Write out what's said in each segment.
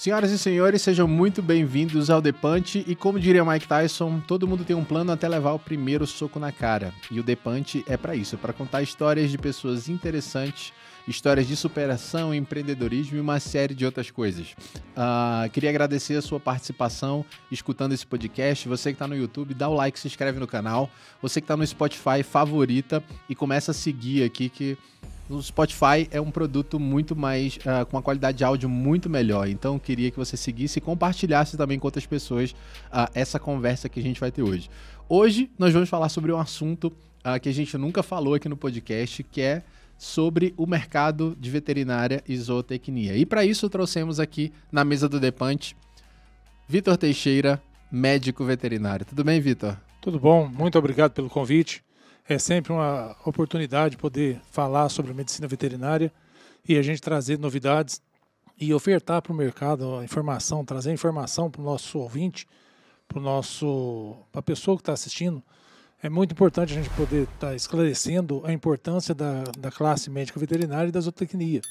Senhoras e senhores, sejam muito bem-vindos ao The Punch e como diria Mike Tyson, todo mundo tem um plano até levar o primeiro soco na cara. E o The Punch é para isso, é para contar histórias de pessoas interessantes, histórias de superação, empreendedorismo e uma série de outras coisas. Uh, queria agradecer a sua participação escutando esse podcast. Você que está no YouTube, dá o like, se inscreve no canal. Você que está no Spotify, favorita e começa a seguir aqui que o Spotify é um produto muito mais uh, com uma qualidade de áudio muito melhor. Então eu queria que você seguisse e compartilhasse também com outras pessoas uh, essa conversa que a gente vai ter hoje. Hoje nós vamos falar sobre um assunto uh, que a gente nunca falou aqui no podcast, que é sobre o mercado de veterinária e zootecnia. E para isso trouxemos aqui na mesa do Depante Vitor Teixeira, médico veterinário. Tudo bem, Vitor? Tudo bom, muito obrigado pelo convite. É sempre uma oportunidade poder falar sobre medicina veterinária e a gente trazer novidades e ofertar para o mercado a informação, trazer informação para o nosso ouvinte, para o nosso, para a pessoa que está assistindo. É muito importante a gente poder estar tá esclarecendo a importância da, da classe médica veterinária e da zootecnia.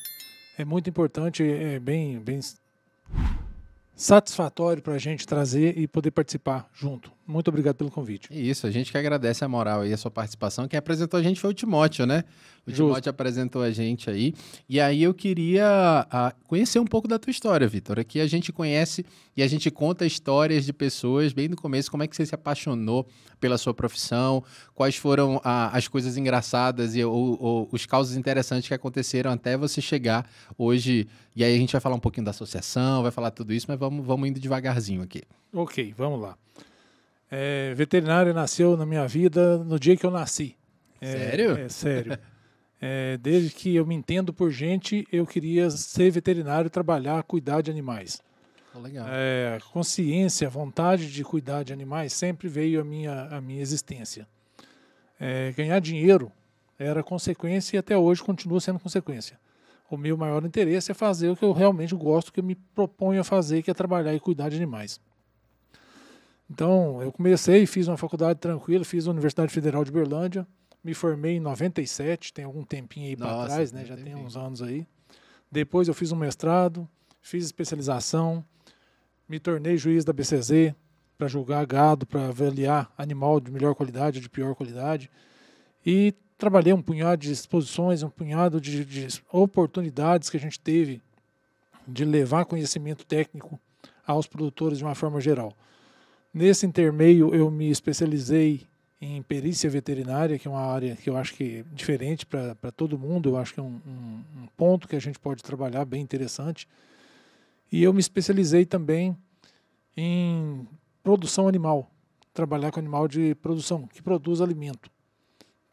É muito importante, é bem, bem satisfatório para a gente trazer e poder participar junto. Muito obrigado pelo convite. Isso, a gente que agradece a moral e a sua participação. Quem apresentou a gente foi o Timóteo, né? O Justo. Timóteo apresentou a gente aí. E aí eu queria ah, conhecer um pouco da tua história, Vitor. Aqui a gente conhece e a gente conta histórias de pessoas bem no começo, como é que você se apaixonou pela sua profissão, quais foram ah, as coisas engraçadas e ou, ou, os causos interessantes que aconteceram até você chegar hoje. E aí a gente vai falar um pouquinho da associação, vai falar tudo isso, mas vamos, vamos indo devagarzinho aqui. Ok, vamos lá. É, veterinária nasceu na minha vida no dia que eu nasci. É, sério? É, sério. É, desde que eu me entendo por gente, eu queria ser veterinário, trabalhar, cuidar de animais. legal. É, consciência, vontade de cuidar de animais sempre veio à minha, à minha existência. É, ganhar dinheiro era consequência e até hoje continua sendo consequência. O meu maior interesse é fazer o que eu realmente gosto, o que eu me proponho a fazer, que é trabalhar e cuidar de animais. Então, eu comecei, fiz uma faculdade tranquila, fiz a Universidade Federal de Berlândia, me formei em 97, tem algum tempinho aí para trás, né? Já tem uns anos aí. Depois eu fiz um mestrado, fiz especialização, me tornei juiz da BCZ para julgar gado, para avaliar animal de melhor qualidade ou de pior qualidade. E trabalhei um punhado de exposições, um punhado de, de oportunidades que a gente teve de levar conhecimento técnico aos produtores de uma forma geral. Nesse intermeio, eu me especializei em perícia veterinária, que é uma área que eu acho que é diferente para todo mundo, eu acho que é um, um, um, ponto que a gente pode trabalhar bem interessante. E eu me especializei também em produção animal, trabalhar com animal de produção, que produz alimento,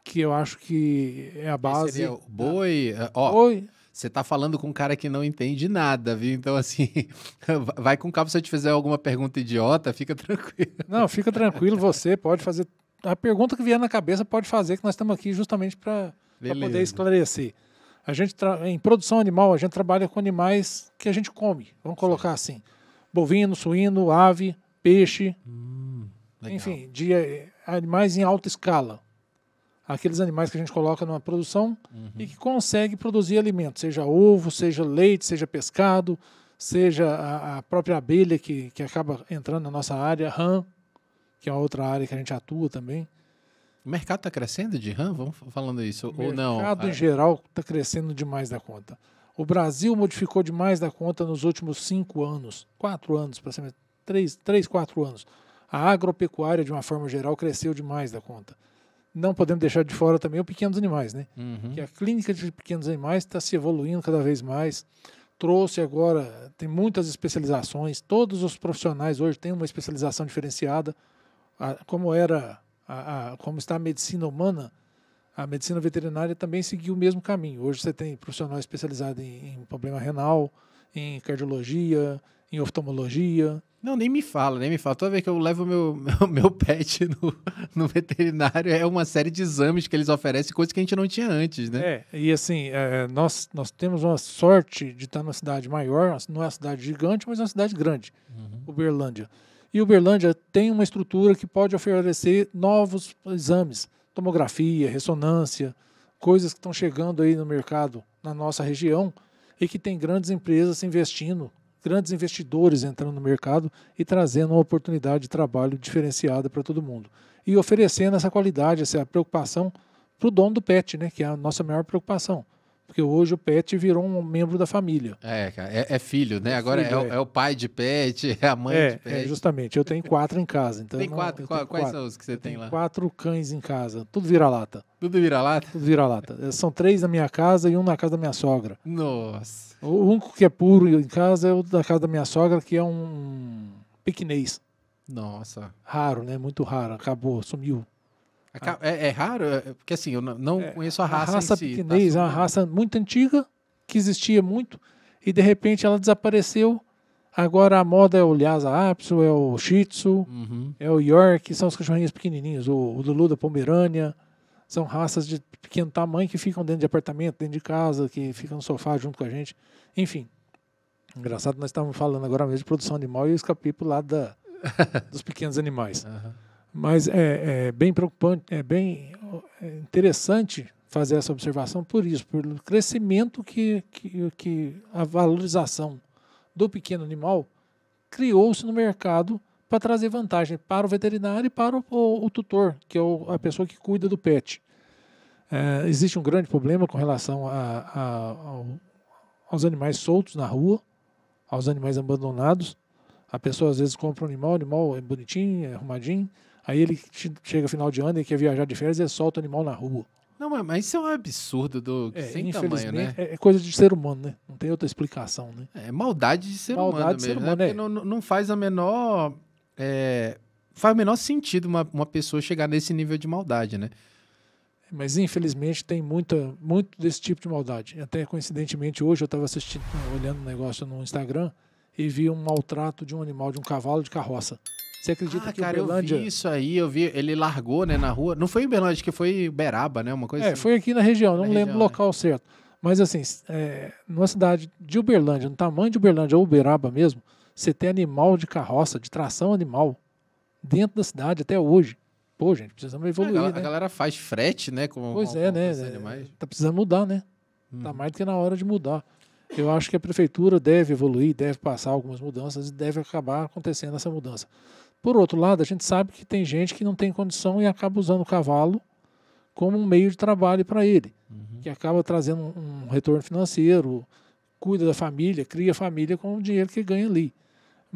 que eu acho que é a base. Esse seria o boi, ó, boi você está falando com um cara que não entende nada, viu? Então, assim, vai com calma se eu te fizer alguma pergunta idiota, fica tranquilo. Não, fica tranquilo, você pode fazer. A pergunta que vier na cabeça pode fazer, que nós estamos aqui justamente para poder esclarecer. A gente em produção animal, a gente trabalha com animais que a gente come, vamos colocar assim: bovino, suíno, ave, peixe. Hum, enfim, de eh, animais em alta escala aqueles animais que a gente coloca numa produção uhum. e que consegue produzir alimento, seja ovo, seja leite, seja pescado, seja a, a, própria abelha que, que acaba entrando na nossa área, rã, que é outra área que a gente atua também. O mercado está crescendo de rã? Vamos falando isso, o ou não? O mercado em ah, é. geral está crescendo demais da conta. O Brasil modificou demais da conta nos últimos cinco anos, quatro anos, para ser mais, três, três, quatro anos. A agropecuária, de uma forma geral, cresceu demais da conta não podemos deixar de fora também o Pequenos Animais, né? Uhum. Que a clínica de pequenos animais está se evoluindo cada vez mais. Trouxe agora, tem muitas especializações. Todos os profissionais hoje têm uma especialização diferenciada. A, como era, a, a, como está a medicina humana, a medicina veterinária também seguiu o mesmo caminho. Hoje você tem profissional especializado em, em problema renal, em cardiologia, em oftalmologia. Não, nem me fala, nem me fala. Toda vez que eu levo meu, meu, meu pet no, no veterinário, é uma série de exames que eles oferecem, coisas que a gente não tinha antes, né? É, e assim, é, nós, nós temos uma sorte de estar numa cidade maior, não é uma cidade gigante, mas é uma cidade grande, uhum. Uberlândia. E Uberlândia tem uma estrutura que pode oferecer novos exames, tomografia, ressonância, coisas que estão chegando aí no mercado na nossa região e que tem grandes empresas investindo grandes investidores entrando no mercado e trazendo uma oportunidade de trabalho diferenciada para todo mundo. E oferecendo essa qualidade, essa preocupação para o dono do pet, né? Que é a nossa maior preocupação. Porque hoje o pet virou um membro da família. É, é, é filho, né? É Agora filho, é, é. é, o, pai de pet, é a mãe de pet. É, justamente. Eu tenho quatro em casa. Então tem quatro? Qual, quais quatro. são os que você eu tem lá? Quatro cães em casa. Tudo vira-lata. Tudo vira-lata? Tudo vira-lata. são três na minha casa e um na casa da minha sogra. Nossa. O único que é puro em casa é o da casa da minha sogra, que é um pequinês. Nossa. Raro, né? Muito raro. Acabou, sumiu. É, é, é raro? É, porque assim, eu não é, conheço a raça. A raça si, tá é uma raça muito antiga, que existia muito, e de repente ela desapareceu. Agora a moda é o Lhasa Apso, é o Shih Tzu, uhum. é o York, são os cachorrinhos pequenininhos, o, o Lulu da Pomerânia. São raças de pequeno tamanho que ficam dentro de apartamento, dentro de casa, que ficam no sofá junto com a gente. Enfim. Engraçado, nós estávamos falando agora mesmo de produção animal e eu escapei para o lado da, dos pequenos animais. Uhum. Mas é, é, bem preocupante, é bem é interessante fazer essa observação por isso, pelo crescimento que, que, que a valorização do pequeno animal criou-se no mercado para trazer vantagem para o veterinário e para o, o, o tutor, que é o, a pessoa que cuida do pet. É, existe um grande problema com relação a, a, ao, aos animais soltos na rua, aos animais abandonados. A pessoa às vezes compra um animal, o animal é bonitinho, é arrumadinho, aí ele chega final de ano e quer viajar de férias e solta o animal na rua. Não, mas isso é um absurdo do é, sem tamanho, né? É, é coisa de ser humano, né? Não tem outra explicação, né? É maldade de ser maldade humano de mesmo, ser né? humano, né? É. Não, não, faz a menor... É, faz o menor sentido uma, uma pessoa chegar nesse nível de maldade, né? Mas infelizmente tem muita, muito desse tipo de maldade. Até coincidentemente hoje eu estava assistindo, olhando um negócio no Instagram e vi um maltrato de um animal, de um cavalo de carroça. Você acredita ah, que cara, Uberlândia... eu vi isso aí, eu vi, ele largou, né, na rua. Não foi em Uberlândia, que foi Beraba, né, uma coisa É, assim. foi aqui na região, não na lembro região, o né. local certo. Mas assim, é, numa cidade de Uberlândia, no tamanho de Uberlândia ou Uberaba mesmo, você tem animal de carroça, de tração animal, dentro da cidade até hoje pô, gente, precisamos é, evoluir. a, galera, né? a, galera faz frete, né? Com, pois com, é, com né? Animais. Tá precisando mudar, né? Hum. Tá mais do que na hora de mudar. Eu acho que a prefeitura deve evoluir, deve passar algumas mudanças e deve acabar acontecendo essa mudança. Por outro lado, a gente sabe que tem gente que não tem condição e acaba usando o cavalo como um meio de trabalho para ele, uhum. que acaba trazendo um, um retorno financeiro, cuida da família, cria família com o dinheiro que ganha ali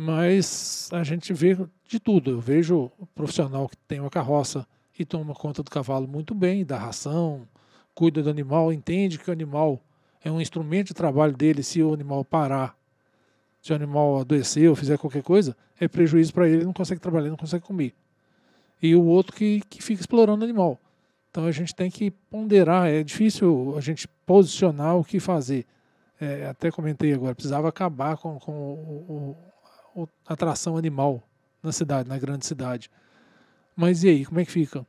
mas a gente vê de tudo. Eu vejo o profissional que tem uma carroça e toma conta do cavalo muito bem, dá ração, cuida do animal, entende que o animal é um instrumento de trabalho dele. Se o animal parar, se o animal adoecer ou fizer qualquer coisa, é prejuízo para ele, ele não consegue trabalhar, não consegue comer. E o outro que, que fica explorando o animal. Então a gente tem que ponderar, é difícil a gente posicionar o que fazer. É, até comentei agora, precisava acabar com, com o, o atração animal na cidade, na grande cidade. Mas e aí, como é que fica?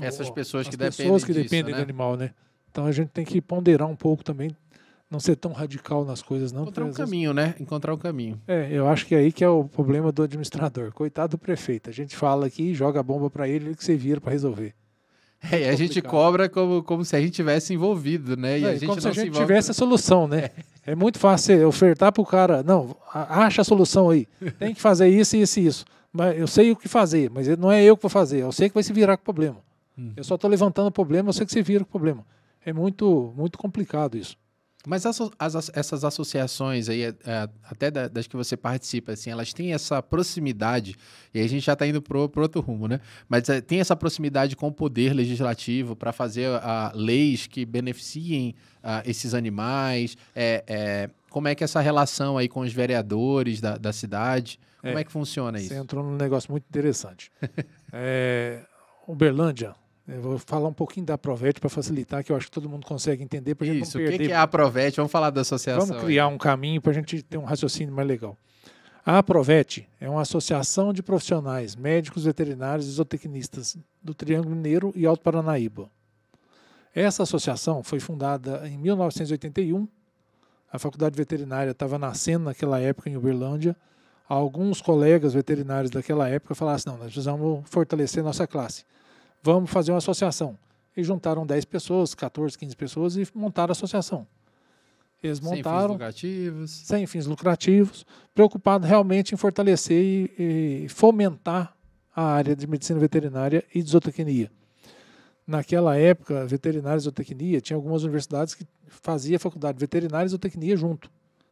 Essas pessoas que dependem pessoas que disso, dependem né? do animal, né? Então a gente tem que ponderar um pouco também, não ser tão radical nas coisas, não. Encontrar um vezes... caminho, né? Encontrar um caminho. É, eu acho que é aí que é o problema do administrador. Coitado do prefeito. A gente fala aqui, joga a bomba para ele, ele que você vira para resolver. É, e a gente cobra como, como se a gente tivesse envolvido, né? E é, a gente como se a gente tivesse a solução, né? É. é muito fácil ofertar para o cara, não, acha a solução aí. Tem que fazer isso, isso e isso. Mas eu sei o que fazer, mas não é eu que vou fazer. Eu é sei que vai se virar com o problema. Hum. Eu só estou levantando o problema, eu sei que você vira com o problema. É muito, muito complicado isso. Mas as, as, essas associações aí, é, é, até das que você participa, assim, elas têm essa proximidade, e a gente já está indo para outro rumo, né? Mas é, tem essa proximidade com o poder legislativo para fazer leis que beneficiem esses animais? É, é, como é que é essa relação aí com os vereadores da, da cidade? Como é, que funciona isso? Você entrou num negócio muito interessante. é, Uberlândia, é, eu vou falar um pouquinho da Aprovet para facilitar, que eu acho que todo mundo consegue entender. gente Isso, não perder. o que é a Aprovet? Vamos falar da associação. Vamos criar aí. um caminho para a gente ter um raciocínio mais legal. A Aprovet é uma associação de profissionais, médicos, veterinários e zootecnistas do Triângulo Mineiro e Alto Paranaíba. Essa associação foi fundada em 1981. A faculdade veterinária estava nascendo naquela época em Uberlândia. Alguns colegas veterinários daquela época falaram assim, não, nós precisamos fortalecer nossa classe. Vamos fazer uma associação. E juntaram 10 pessoas, 14, 15 pessoas e montaram a associação. Eles montaram. Sem fins lucrativos. Sem fins lucrativos, preocupado realmente em fortalecer e, e fomentar a área de medicina veterinária e de zootecnia. Naquela época, veterinária e zootecnia, tinha algumas universidades que fazia faculdade de veterinária e zootecnia junto.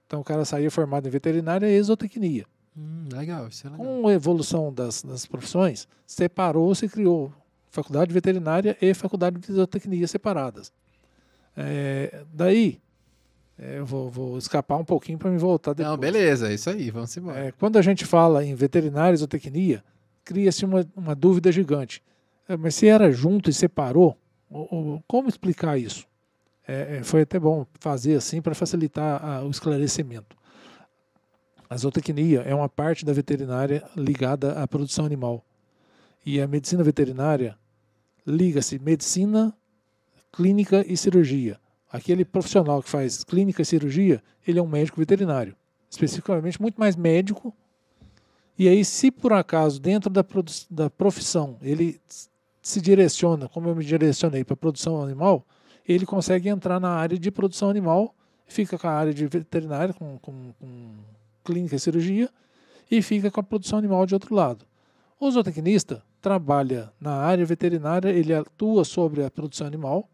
Então o cara saía formado em veterinária e zootecnia. Hum, legal, isso é legal. Com a evolução das, das profissões, separou-se e criou faculdade veterinária e faculdade de zootecnia separadas. É, daí, é, eu vou, vou, escapar um pouquinho para me voltar depois. Não, beleza, é isso aí, vamos embora. É, quando a gente fala em veterinária e zootecnia, cria-se uma, uma dúvida gigante. É, mas se era junto e separou, ou, ou, como explicar isso? É, é, foi até bom fazer assim para facilitar a, o esclarecimento. A zootecnia é uma parte da veterinária ligada à produção animal. E a medicina veterinária liga-se medicina, clínica e cirurgia. Aquele profissional que faz clínica e cirurgia, ele é um médico veterinário, especificamente muito mais médico. E aí, se por acaso, dentro da, da profissão, ele se direciona, como eu me direcionei para produção animal, ele consegue entrar na área de produção animal, fica com a área de veterinária, com, com, com clínica e cirurgia, e fica com a produção animal de outro lado. O zootecnista, trabalha na área veterinária, ele atua sobre a produção animal,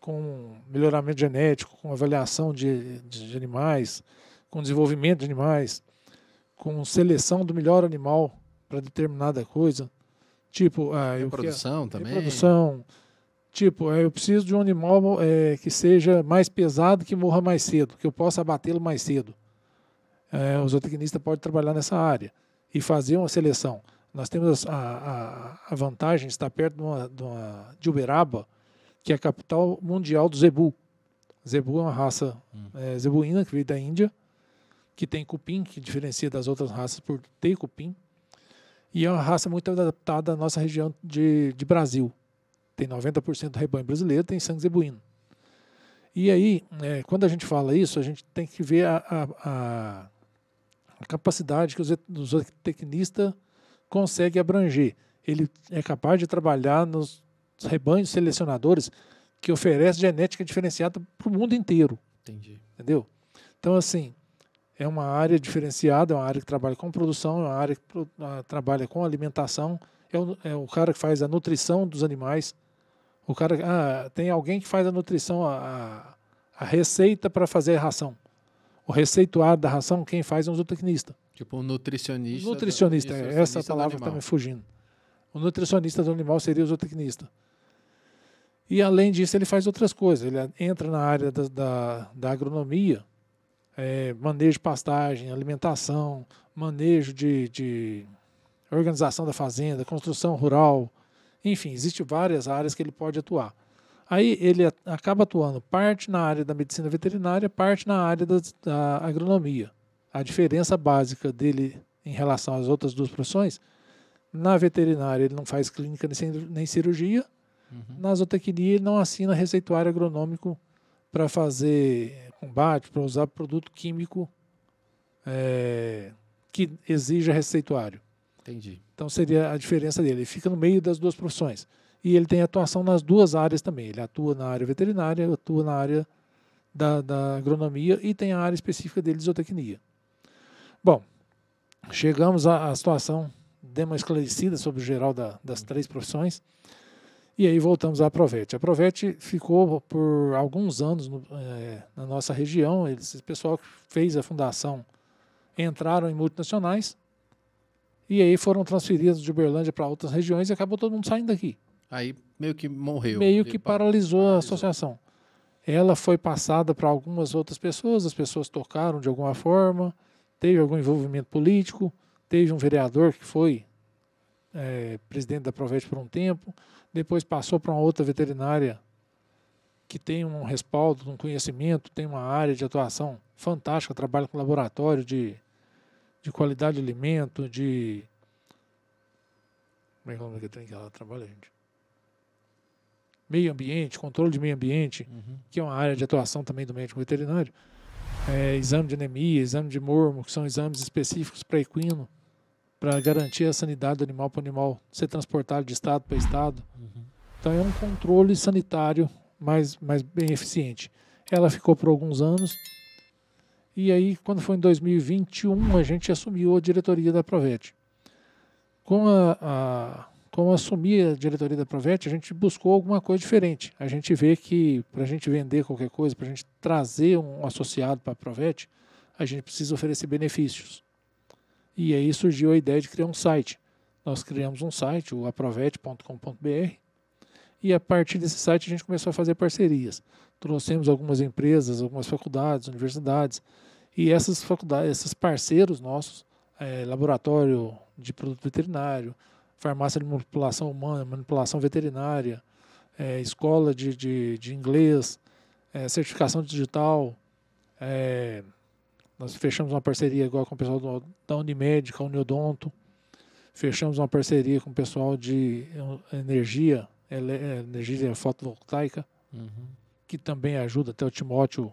com melhoramento genético, com avaliação de, de animais, com desenvolvimento de animais, com seleção do melhor animal para determinada coisa. Tipo, ah, produção também. Reprodução. Tipo, ah, eu preciso de um animal é, que seja mais pesado, que morra mais cedo, que eu possa abatê-lo mais cedo. É, o zootecnista pode trabalhar nessa área e fazer uma seleção. Nós temos a, a, a vantagem de estar perto de, uma, de, uma, de, Uberaba, que é a capital mundial do zebu. Zebu é uma raça hum. é, zebuína que veio da Índia, que tem cupim, que diferencia das outras raças por ter cupim. E é uma raça muito adaptada à nossa região de, de Brasil. Tem 90% do rebanho brasileiro, tem sangue zebuíno. E aí, é, quando a gente fala isso, a gente tem que ver a, a, a capacidade que os tecnistas consegue abranger. Ele é capaz de trabalhar nos rebanhos selecionadores que oferece genética diferenciada para o mundo inteiro. Entendi. Entendeu? Então, assim, é uma área diferenciada, é uma área que trabalha com produção, é uma área que ah, trabalha com alimentação, é o, é o cara que faz a nutrição dos animais. O cara, ah, tem alguém que faz a nutrição, a, a receita para fazer a ração. O receituário da ração, quem faz é um zootecnista. Tipo um nutricionista. É nutricionista, do, essa palavra está me fugindo. O nutricionista do animal seria o zootecnista. E além disso, ele faz outras coisas. Ele entra na área da, da, da agronomia, é, manejo de pastagem, alimentação, manejo de, de organização da fazenda, construção rural. Enfim, existem várias áreas que ele pode atuar. Aí ele acaba atuando parte na área da medicina veterinária, parte na área da, da agronomia a diferença básica dele em relação às outras duas profissões, na veterinária ele não faz clínica nem cirurgia, uhum. na zootecnia ele não assina receituário agronômico para fazer combate, para usar produto químico é, que exija receituário. Entendi. Então seria a diferença dele. Ele fica no meio das duas profissões. E ele tem atuação nas duas áreas também. Ele atua na área veterinária, atua na área da, da agronomia e tem a área específica dele de zootecnia. Bom, chegamos à, situação, demos uma esclarecida sobre o geral da, das três profissões. E aí voltamos à Provete. A Provete ficou por alguns anos no, é, na nossa região. Eles, esse pessoal que fez a fundação entraram em multinacionais e aí foram transferidos de Uberlândia para outras regiões e acabou todo mundo saindo daqui. Aí meio que morreu. Meio que paralisou, paralisou a associação. Ela foi passada para algumas outras pessoas, as pessoas tocaram de alguma forma, teve algum envolvimento político, teve um vereador que foi é, presidente da Provete por um tempo, depois passou para uma outra veterinária que tem um respaldo, um conhecimento, tem uma área de atuação fantástica, trabalha com laboratório de, de qualidade de alimento, de. Como é que é o nome que tem que ela trabalha, gente? Meio ambiente, controle de meio ambiente, uhum. que é uma área de atuação também do médico veterinário é, exame de anemia, exame de mormo, que são exames específicos para equino, para garantir a sanidade do animal para o animal ser transportado de estado para estado. Uhum. Então é um controle sanitário mais, mais bem eficiente. Ela ficou por alguns anos, e aí, quando foi em 2021, a gente assumiu a diretoria da Provet. Com a, a como assumir a diretoria da Provet, a gente buscou alguma coisa diferente. A gente vê que para a gente vender qualquer coisa, para a gente trazer um associado para a Provet, a gente precisa oferecer benefícios. E aí surgiu a ideia de criar um site. Nós criamos um site, o aprovet.com.br, e a partir desse site a gente começou a fazer parcerias. Trouxemos algumas empresas, algumas faculdades, universidades, e essas faculdades, esses parceiros nossos, é, laboratório de produto veterinário, farmácia de manipulação humana, manipulação veterinária, é, escola de, de, de inglês, é, certificação digital. É, nós fechamos uma parceria agora com o pessoal da Unimed, com a Uniodonto. Fechamos uma parceria com o pessoal de energia, ele, é, energia fotovoltaica, uhum. que também ajuda. Até o Timóteo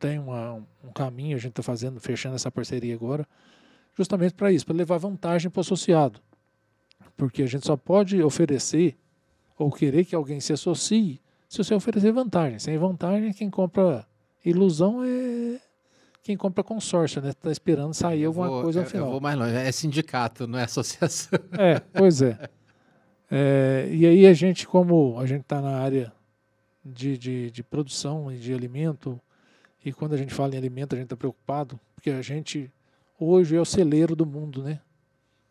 tem uma, um caminho, a gente está fazendo, fechando essa parceria agora, justamente para isso, para levar vantagem para o associado. Porque a gente só pode oferecer ou querer que alguém se associe se você oferecer vantagem. Sem vantagem, quem compra ilusão é quem compra consórcio, né? Está esperando sair alguma vou, coisa afinal Eu vou mais longe, é sindicato, não é associação. É, pois é. é e aí a gente, como a gente está na área de, de, de produção e de alimento, e quando a gente fala em alimento, a gente está preocupado, porque a gente hoje é o celeiro do mundo, né?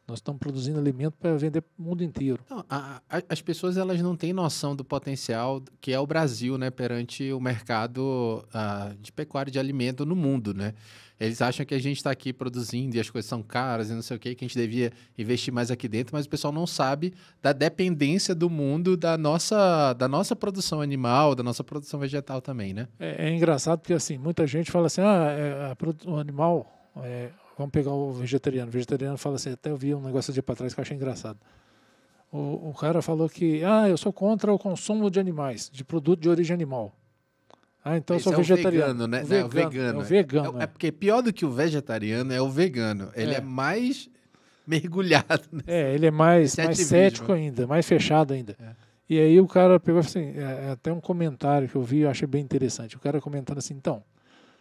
Nós estamos produzindo alimento para vender para o mundo inteiro. Não, a, a, as pessoas elas não têm noção do potencial que é o Brasil né, perante o mercado ah, de pecuária de alimento no mundo. Né? Eles acham que a gente está aqui produzindo e as coisas são caras e não sei o que que a gente devia investir mais aqui dentro, mas o pessoal não sabe da dependência do mundo da nossa, da nossa produção animal, da nossa produção vegetal também. Né? É, é engraçado porque assim, muita gente fala assim: ah, é, a, o animal. É, Vamos pegar o vegetariano. O vegetariano fala assim, até eu vi um negócio de para trás que eu achei engraçado. O, o, cara falou que, ah, eu sou contra o consumo de animais, de produto de origem animal. Ah, então Esse eu sou é vegetariano. O vegano, né? O vegano, é o vegano. É, o vegano, né? é, é, é porque pior do que o vegetariano é o vegano. Ele é, é mais mergulhado. Nesse, é, ele é mais, mais cético ainda, mais fechado ainda. É. E aí o cara pegou assim, até um comentário que eu vi, eu achei bem interessante. O cara comentando assim, então,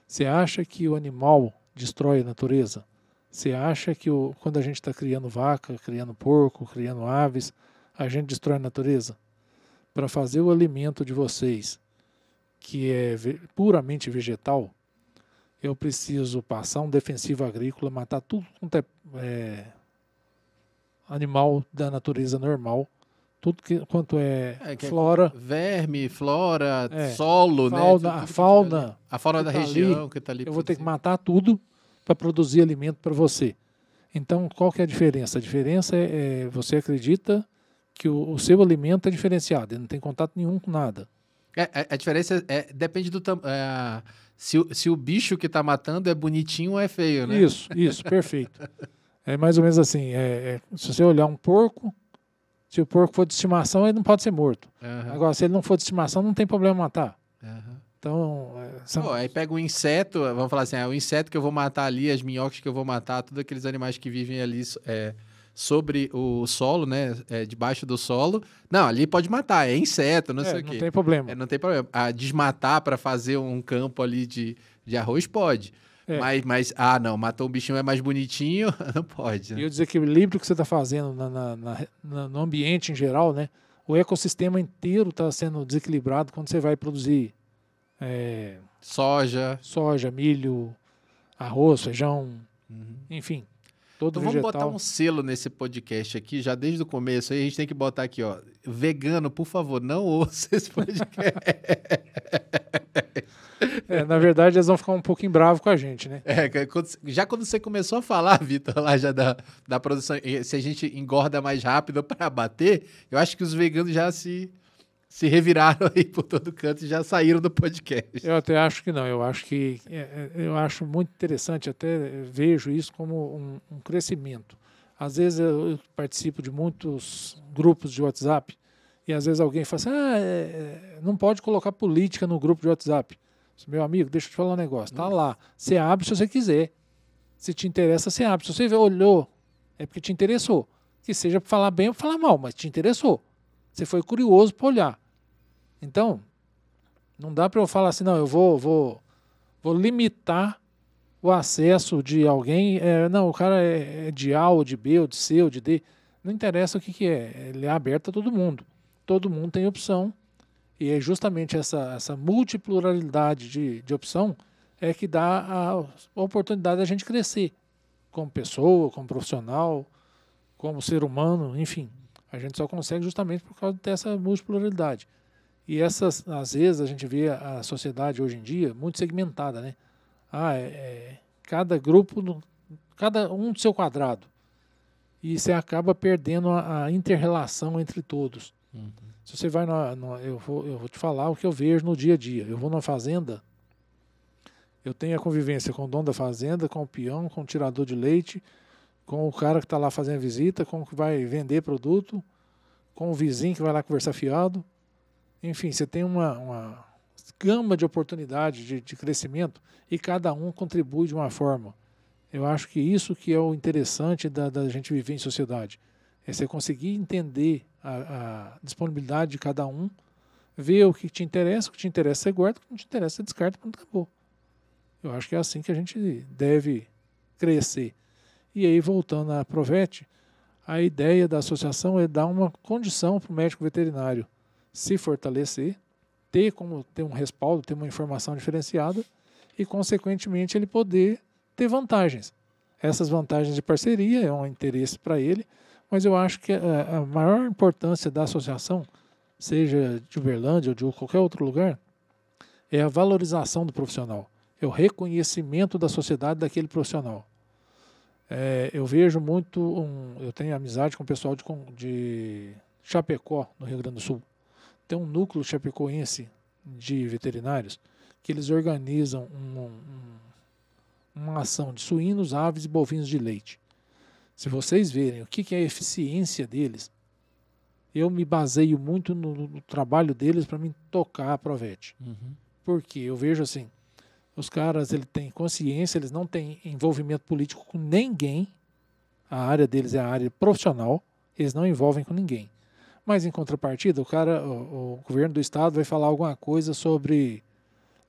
você acha que o animal destrói a natureza. Você acha que o, quando a gente está criando vaca, criando porco, criando aves, a gente destrói a natureza? Para fazer o alimento de vocês, que é puramente vegetal, eu preciso passar um defensivo agrícola, matar tudo quanto é, é animal da natureza normal tudo que, quanto é, é, é flora. É verme, flora, é, solo, né? fauna, né? a fauna. a fauna da tá região ali, que está ali. Eu produzindo. vou ter que matar tudo para produzir alimento para você. Então, qual que é a diferença? A diferença é, é, você acredita que o, o seu alimento é diferenciado, ele não tem contato nenhum com nada. É, é a diferença é, depende do tamanho. É, se, se o bicho que está matando é bonitinho ou é feio, né? Isso, isso, perfeito. É mais ou menos assim: é, se você olhar um porco, se o porco for de estimação, ele não pode ser morto. Uhum. Agora, se ele não for de estimação, não tem problema matar. Uhum. Então. É, são... aí pega um inseto, vamos falar assim, é, o inseto que eu vou matar ali, as minhocas que eu vou matar, todos aqueles animais que vivem ali é, sobre o solo, né? É, debaixo do solo. Não, ali pode matar, é inseto, não é, sei o quê. É, não tem problema. não tem problema. A desmatar para fazer um campo ali de, de arroz, pode. É. Mas, mas, ah, não, matou um bichinho é mais bonitinho, não pode. Né? E o desequilíbrio que você está fazendo na, na, na, no ambiente em geral, né? O ecossistema inteiro está sendo desequilibrado quando você vai produzir é, soja, soja, milho, arroz, feijão, uhum. enfim, Todo então vegetal. vamos botar um selo nesse podcast aqui, já desde o começo. Aí a gente tem que botar aqui, ó. Vegano, por favor, não ouça esse podcast. É, na verdade, eles vão ficar um pouquinho bravos com a gente, né? É, já quando você começou a falar, Vitor, lá já da, da produção, se a gente engorda mais rápido para bater, eu acho que os veganos já se se reviraram aí por todo canto e já saíram do podcast. Eu até acho que não. Eu acho que é, é, eu acho muito interessante, até vejo isso como um, um crescimento. Às vezes eu participo de muitos grupos de WhatsApp e às vezes alguém fala assim: ah, é, é não pode colocar política no grupo de WhatsApp. Meu amigo, deixa eu te falar um negócio. Tá lá. Você abre se você quiser. Se te interessa, você abre. Se você olhou, é porque te interessou. Que seja para falar bem ou falar mal, mas te interessou. Você foi curioso para olhar. Então, não dá para eu falar assim, não, eu vou, vou, vou limitar o acesso de alguém. É, não, o cara é, é, de A ou de B ou de C ou de D. Não interessa o que, que é, ele é aberto a todo mundo. Todo mundo tem opção. E é justamente essa, essa multipluralidade de, de opção é que dá a, a oportunidade da gente crescer como pessoa, como profissional, como ser humano, enfim. A gente só consegue justamente por causa dessa multipluralidade. E essas, às vezes, a gente vê a sociedade hoje em dia muito segmentada, né? Ah, é, é, cada grupo, cada um do seu quadrado. E você acaba perdendo a, a inter-relação entre todos. Uhum. Se você vai na, na, eu, vou, eu vou te falar o que eu vejo no dia a dia. Eu vou na fazenda, eu tenho a convivência com o dono da fazenda, com o peão, com o tirador de leite, com o cara que está lá fazendo a visita, com o que vai vender produto, com o vizinho que vai lá conversar fiado. Enfim, você tem uma, uma gama de oportunidade de, de crescimento e cada um contribui de uma forma. Eu acho que isso que é o interessante da, da gente viver em sociedade. É você conseguir entender a, a, disponibilidade de cada um, ver o que te interessa, o que te interessa você guarda, o que não te interessa você descarta, pronto, acabou. Eu acho que é assim que a gente deve crescer. E aí, voltando à Provete, a ideia da associação é dar uma condição para o médico veterinário se fortalecer, ter como ter um respaldo, ter uma informação diferenciada e, consequentemente, ele poder ter vantagens. Essas vantagens de parceria é um interesse para ele, mas eu acho que eh, a, maior importância da associação, seja de Uberlândia ou de qualquer outro lugar, é a valorização do profissional, é o reconhecimento da sociedade daquele profissional. É, eu vejo muito, um, eu tenho amizade com o pessoal de, de Chapecó, no Rio Grande do Sul tem um núcleo chapecoense de veterinários que eles organizam um, um, uma ação de suínos, aves e bovinos de leite. Se vocês verem o que, que é a eficiência deles, eu me baseio muito no, no trabalho deles para me tocar a Provete. Uhum. Porque eu vejo assim, os caras ele têm consciência, eles não têm envolvimento político com ninguém. A área deles é a área profissional, eles não envolvem com ninguém. Mas em contrapartida, o cara, o, o governo do estado vai falar alguma coisa sobre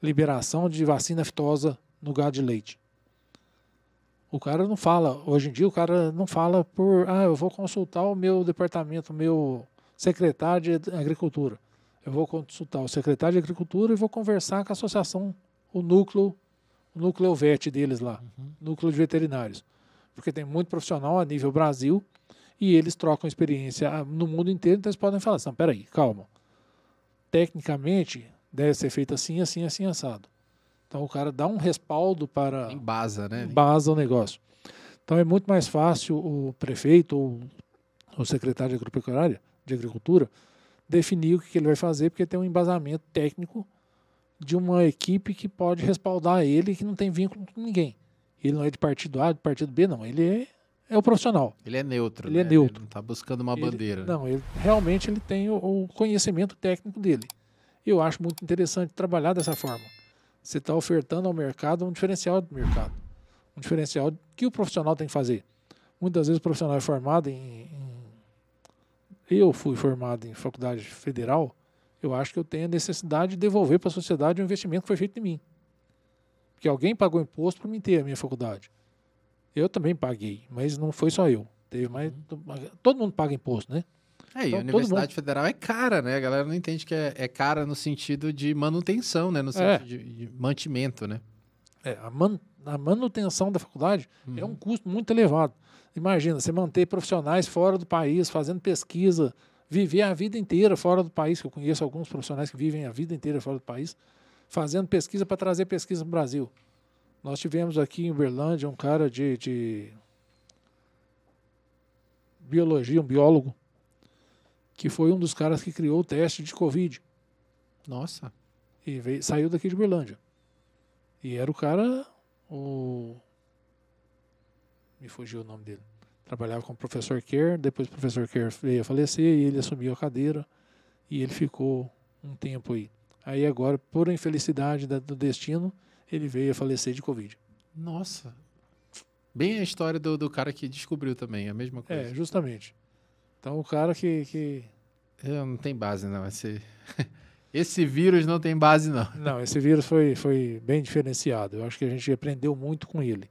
liberação de vacina fitosa no gado de leite. O cara não fala, hoje em dia o cara não fala por, ah, eu vou consultar o meu departamento, o meu secretário de agricultura. Eu vou consultar o secretário de agricultura e vou conversar com a associação, o núcleo, o núcleo VET deles lá, uhum. núcleo de veterinários. Porque tem muito profissional a nível Brasil e eles trocam experiência ah, no mundo inteiro, então eles podem falar assim, não, peraí, calma. Tecnicamente, deve ser feito assim, assim, assim, assado. Então o cara dá um respaldo para... Embasa, né? Embasa o negócio. Então é muito mais fácil o prefeito ou o secretário de agropecuária, de agricultura, definir o que ele vai fazer, porque tem um embasamento técnico de uma equipe que pode respaldar ele que não tem vínculo com ninguém. Ele não é de partido A, de partido B, não. Ele é é o profissional. Ele é neutro. Ele é né? é neutro. Ele não está buscando uma ele, bandeira. Não, ele, realmente ele tem o, o, conhecimento técnico dele. Eu acho muito interessante trabalhar dessa forma. Você está ofertando ao mercado um diferencial do mercado. Um diferencial que o profissional tem que fazer. Muitas vezes o profissional é formado em, em eu fui formado em faculdade federal, eu acho que eu tenho a necessidade de devolver para a sociedade o investimento que foi feito em mim. Porque alguém pagou imposto para mim ter a minha faculdade. Eu também paguei, mas não foi só eu. Teve mais. Uhum. Todo mundo paga imposto, né? É, e a então, Universidade Federal é cara, né? A galera não entende que é, é cara no sentido de manutenção, né? No é. sentido é. de, de, mantimento, né? É, a, man, a manutenção da faculdade uhum. é um uhum. custo muito elevado. Imagina, você manter profissionais fora do país, fazendo pesquisa, viver a vida inteira fora do país, que eu conheço alguns profissionais que vivem a vida inteira fora do país, fazendo pesquisa para trazer pesquisa para o Brasil. Nós tivemos aqui em Uberlândia um cara de, de biologia, um biólogo, que foi um dos caras que criou o teste de Covid. Nossa. E veio, saiu daqui de Uberlândia. E era o cara, o. Me fugiu o nome dele. Trabalhava com o professor Kerr, depois o professor Kerr veio a falecer e ele assumiu a cadeira e ele ficou um tempo aí. Aí agora, por infelicidade do destino, ele veio a falecer de Covid. Nossa. Bem a história do, do cara que descobriu também, a mesma é, coisa. É, justamente. Então o cara que. que... É, não tem base, não. Esse... esse vírus não tem base, não. Não, esse vírus foi, foi bem diferenciado. Eu acho que a gente aprendeu muito com ele.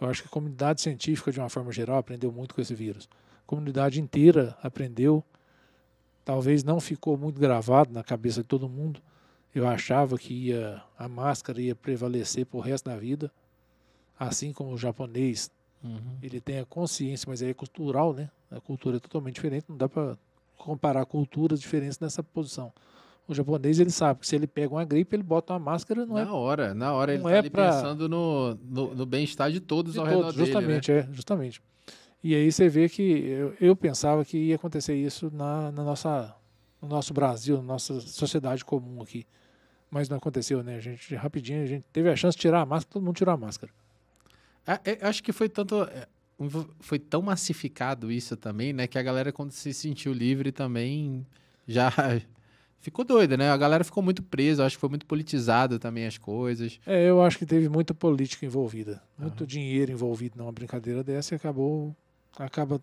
Eu acho que a comunidade científica, de uma forma geral, aprendeu muito com esse vírus. A comunidade inteira aprendeu. Talvez não ficou muito gravado na cabeça de todo mundo, eu achava que ia, a máscara ia prevalecer por resto da vida, assim como o japonês. Uhum. Ele tem a consciência, mas é cultural, né? A cultura é totalmente diferente, não dá para comparar culturas diferentes nessa posição. O japonês ele sabe que se ele pega uma gripe, ele bota uma máscara, não na é. Na hora, na hora ele está é pra... pensando no, no, no bem-estar de todos de ao todos, redor dele. Né? Justamente, né? é, justamente. E aí você vê que eu, eu pensava que ia acontecer isso na, na nossa, no nosso Brasil, na nossa sociedade comum aqui mas não aconteceu, né? A gente rapidinho, a gente teve a chance de tirar a máscara, todo mundo tirou a máscara. É, é eu acho que foi tanto é, foi tão massificado isso também, né, que a galera quando se sentiu livre também já ficou doida, né? A galera ficou muito presa, acho que foi muito politizada também as coisas. É, eu acho que teve muita política envolvida, muito uhum. dinheiro envolvido numa brincadeira dessa e acabou acaba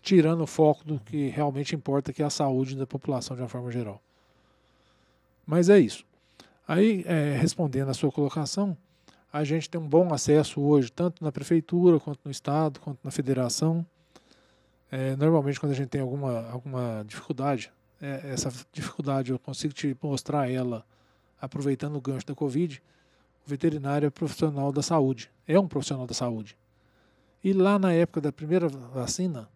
tirando o foco do que realmente importa, que é a saúde da população de uma forma geral. Mas é isso. Aí, é, respondendo à sua colocação, a gente tem um bom acesso hoje, tanto na prefeitura, quanto no estado, quanto na federação. É, normalmente, quando a gente tem alguma, alguma dificuldade, é, essa dificuldade eu consigo te mostrar ela aproveitando o gancho da Covid. O veterinário é profissional da saúde, é um profissional da saúde. E lá na época da primeira vacina,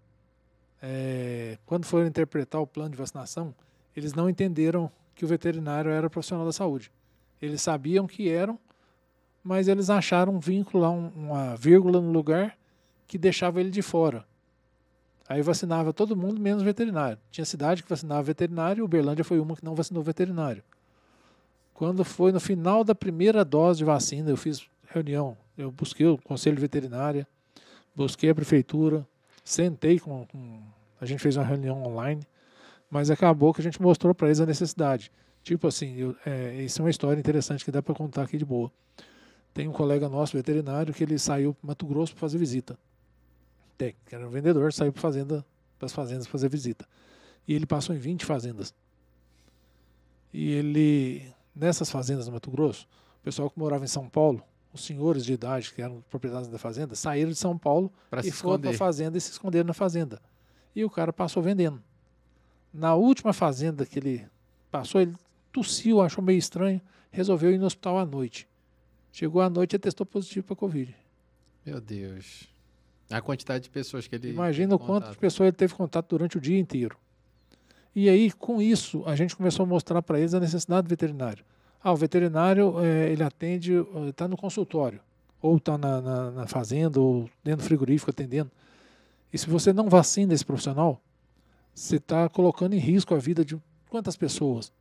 é, quando foram interpretar o plano de vacinação, eles não entenderam que o veterinário era profissional da saúde. Eles sabiam que eram, mas eles acharam um vínculo, uma vírgula no lugar que deixava ele de fora. Aí vacinava todo mundo, menos veterinário. Tinha cidade que vacinava veterinário, Uberlândia foi uma que não vacinou veterinário. Quando foi no final da primeira dose de vacina, eu fiz reunião, eu busquei o conselho veterinário, busquei a prefeitura, sentei com, com a gente fez uma reunião online, mas acabou que a gente mostrou para eles a necessidade. Tipo assim, eu, é, isso é uma história interessante que dá para contar aqui de boa. Tem um colega nosso, veterinário, que ele saiu para Mato Grosso para fazer visita. Tem, que era um vendedor, saiu para fazenda, as fazendas fazer visita. E ele passou em 20 fazendas. E ele, nessas fazendas no Mato Grosso, o pessoal que morava em São Paulo, os senhores de idade que eram proprietários da fazenda, saíram de São Paulo pra e foram para a fazenda e se esconderam na fazenda. E o cara passou vendendo na última fazenda que ele passou, ele tossiu, achou meio estranho, resolveu ir no hospital à noite. Chegou à noite e testou positivo para Covid. Meu Deus. A quantidade de pessoas que ele. Imagina o quanto de pessoas ele teve contato durante o dia inteiro. E aí, com isso, a gente começou a mostrar para eles a necessidade do veterinário. Ah, o veterinário, é, ele atende, está eh, no consultório, ou está na, na, na fazenda, ou dentro do frigorífico atendendo. E se você não vacina esse profissional, você está colocando em risco a vida de quantas pessoas?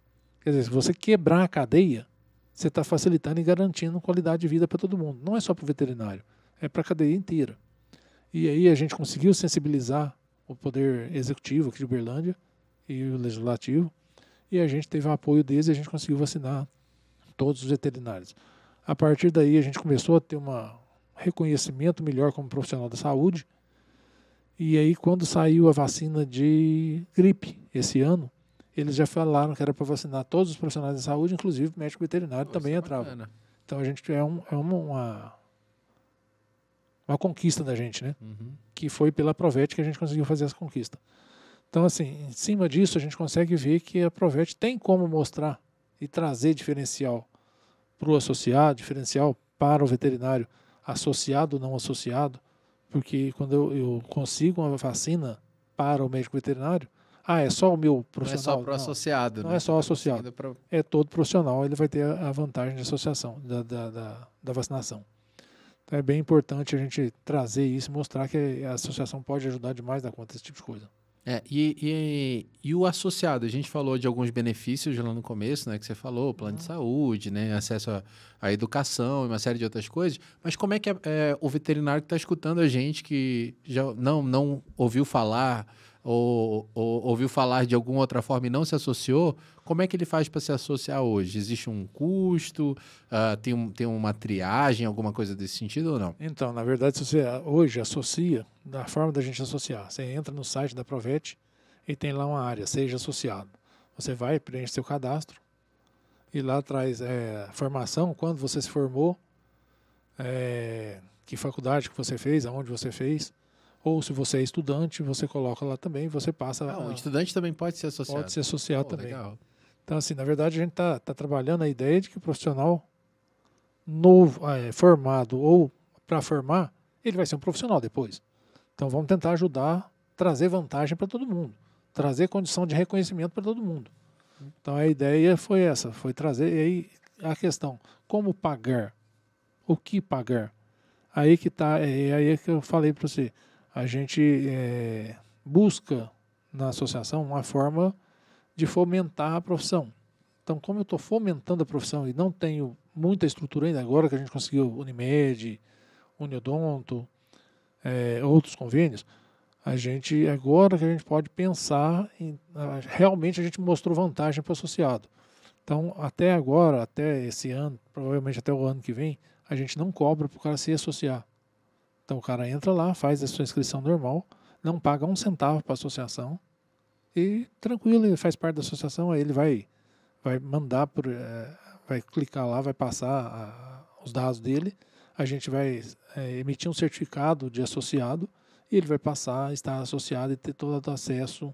Quer dizer, se você quebrar a cadeia, você está facilitando e garantindo qualidade de vida para todo mundo. Não é só para o veterinário, é para a cadeia inteira. E aí a gente conseguiu sensibilizar o poder executivo aqui de Uberlândia e o legislativo, e a gente teve o apoio deles e a gente conseguiu vacinar todos os veterinários. A partir daí a gente começou a ter um reconhecimento melhor como profissional da saúde, e aí, quando saiu a vacina de gripe esse ano, eles já falaram que era para vacinar todos os profissionais de saúde, inclusive médico veterinário Pô, também é entrava. Bacana. Então a gente é, um, é uma, uma, uma, conquista da gente, né? Uhum. Que foi pela Provet que a gente conseguiu fazer essa conquista. Então, assim, em cima disso, a gente consegue ver que a Provet tem como mostrar e trazer diferencial para o associado, diferencial para o veterinário associado ou não associado, porque quando eu, eu consigo uma vacina para o médico veterinário, ah, é só o meu profissional. Não é só para o associado. Não, né? é só o tá associado. Pra... É todo profissional, ele vai ter a vantagem de associação, da, da, da, da vacinação. Então é bem importante a gente trazer isso, mostrar que a associação pode ajudar demais na conta, desse tipo de coisa. É, e, e, e, o associado, a gente falou de alguns benefícios lá no começo, né? Que você falou, plano de uhum. saúde, né? Acesso à educação e uma série de outras coisas. Mas como é que é, é, o veterinário que está escutando a gente, que já não, não ouviu falar ou, ou, ouviu falar de alguma outra forma e não se associou, como é que ele faz para se associar hoje? Existe um custo? Uh, tem, um, tem uma triagem, alguma coisa desse sentido ou não? Então, na verdade, se você hoje associa, na forma da gente associar, você entra no site da Provet e tem lá uma área, seja associado. Você vai, preenche seu cadastro e lá traz é, formação, quando você se formou, é, que faculdade que você fez, aonde você fez, ou se você é estudante, você coloca lá também, você passa. Ah, a... o estudante também pode se associar. Pode se associar oh, também. Legal. Então, assim, na verdade, a gente está tá trabalhando a ideia de que o profissional novo, ah, é, formado ou para formar, ele vai ser um profissional depois. Então, vamos tentar ajudar, trazer vantagem para todo mundo, trazer condição de reconhecimento para todo mundo. Então, a ideia foi essa, foi trazer. E aí, a questão, como pagar? O que pagar? Aí que tá, é, é aí é que eu falei para você a gente é, busca na associação uma forma de fomentar a profissão. Então, como eu estou fomentando a profissão e não tenho muita estrutura ainda agora que a gente conseguiu Unimed, Uniodonto, é, outros convênios, a gente agora que a gente pode pensar em, realmente a gente mostrou vantagem para o associado. Então, até agora, até esse ano, provavelmente até o ano que vem, a gente não cobra para o cara se associar. Então o cara entra lá, faz a sua inscrição normal, não paga um centavo para a associação e tranquilo, ele faz parte da associação, aí ele vai, vai mandar, por, é, vai clicar lá, vai passar a, os dados dele, a gente vai é, emitir um certificado de associado e ele vai passar, estar associado e ter todo o acesso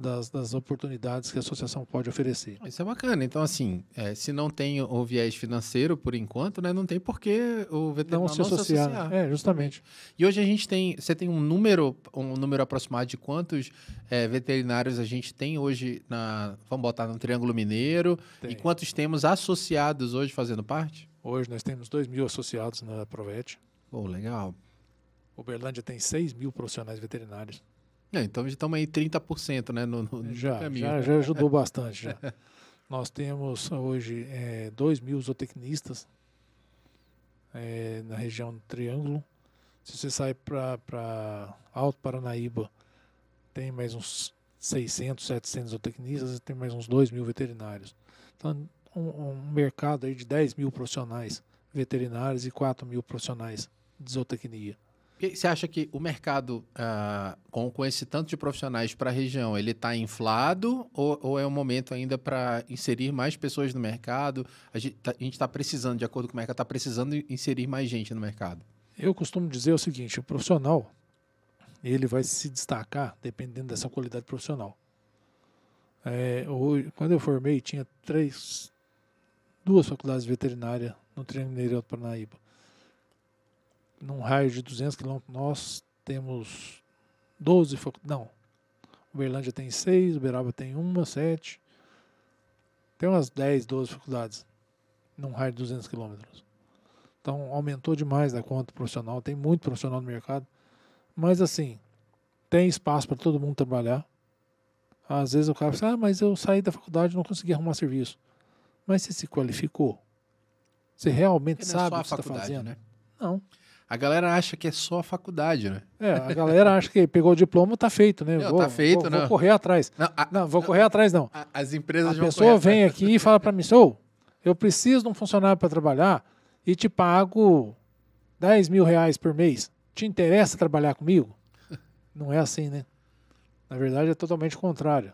das, das oportunidades que a associação pode oferecer. Isso é bacana. Então, assim, é, se não tem o viés financeiro por enquanto, né, não tem por que o veterinário não se associar. Não né? se associar. É, justamente. E hoje a gente tem, você tem um número, um número aproximado de quantos é, veterinários a gente tem hoje na, vamos botar no Triângulo Mineiro, tem. e quantos temos associados hoje fazendo parte? Hoje nós temos 2 mil associados na Provet. Oh, legal. Uberlândia tem 6 mil profissionais veterinários. É, então estamos aí 30%, né? No, no já, caminho. já, já ajudou bastante. Já. Nós temos hoje 2 é, mil zootecnistas é, na região do Triângulo. Se você sai para Alto Paranaíba, tem mais uns 600, 700 zootecnistas e tem mais uns 2 mil veterinários. Então, um, um mercado aí de 10 mil profissionais veterinários e 4 mil profissionais de zootecnia. Você acha que o mercado, ah, com, com esse tanto de profissionais para a região, ele está inflado ou, ou, é um momento ainda para inserir mais pessoas no mercado? A gente está tá precisando, de acordo com o mercado, está precisando inserir mais gente no mercado. Eu costumo dizer o seguinte, o profissional, ele vai se destacar dependendo dessa qualidade profissional. É, hoje, quando eu formei, tinha três, duas faculdades veterinárias no Triângulo Mineiro Paranaíba num raio de 200 quilômetros, nós temos 12 faculdades. Não. Uberlândia tem 6, Uberaba tem 1, 7. Tem umas 10, 12 faculdades num raio de 200 quilômetros. Então aumentou demais a conta profissional. Tem muito profissional no mercado. Mas assim, tem espaço para todo mundo trabalhar. Às vezes o cara fala, assim, ah, mas eu saí da faculdade e não consegui arrumar serviço. Mas você se qualificou? Você realmente é sabe o que está fazendo? Né? Não. A galera acha que é só a faculdade, né? É, a galera acha que pegou o diploma, tá feito, né? Não, vou, tá feito, vou, não. Vou correr atrás. Não, a, não vou não, correr atrás, não. A, as empresas a vão A pessoa vem atrás. aqui e fala para mim, sou, eu preciso de um funcionário para trabalhar e te pago 10 mil reais por mês. Te interessa trabalhar comigo? Não é assim, né? Na verdade, é totalmente contrário.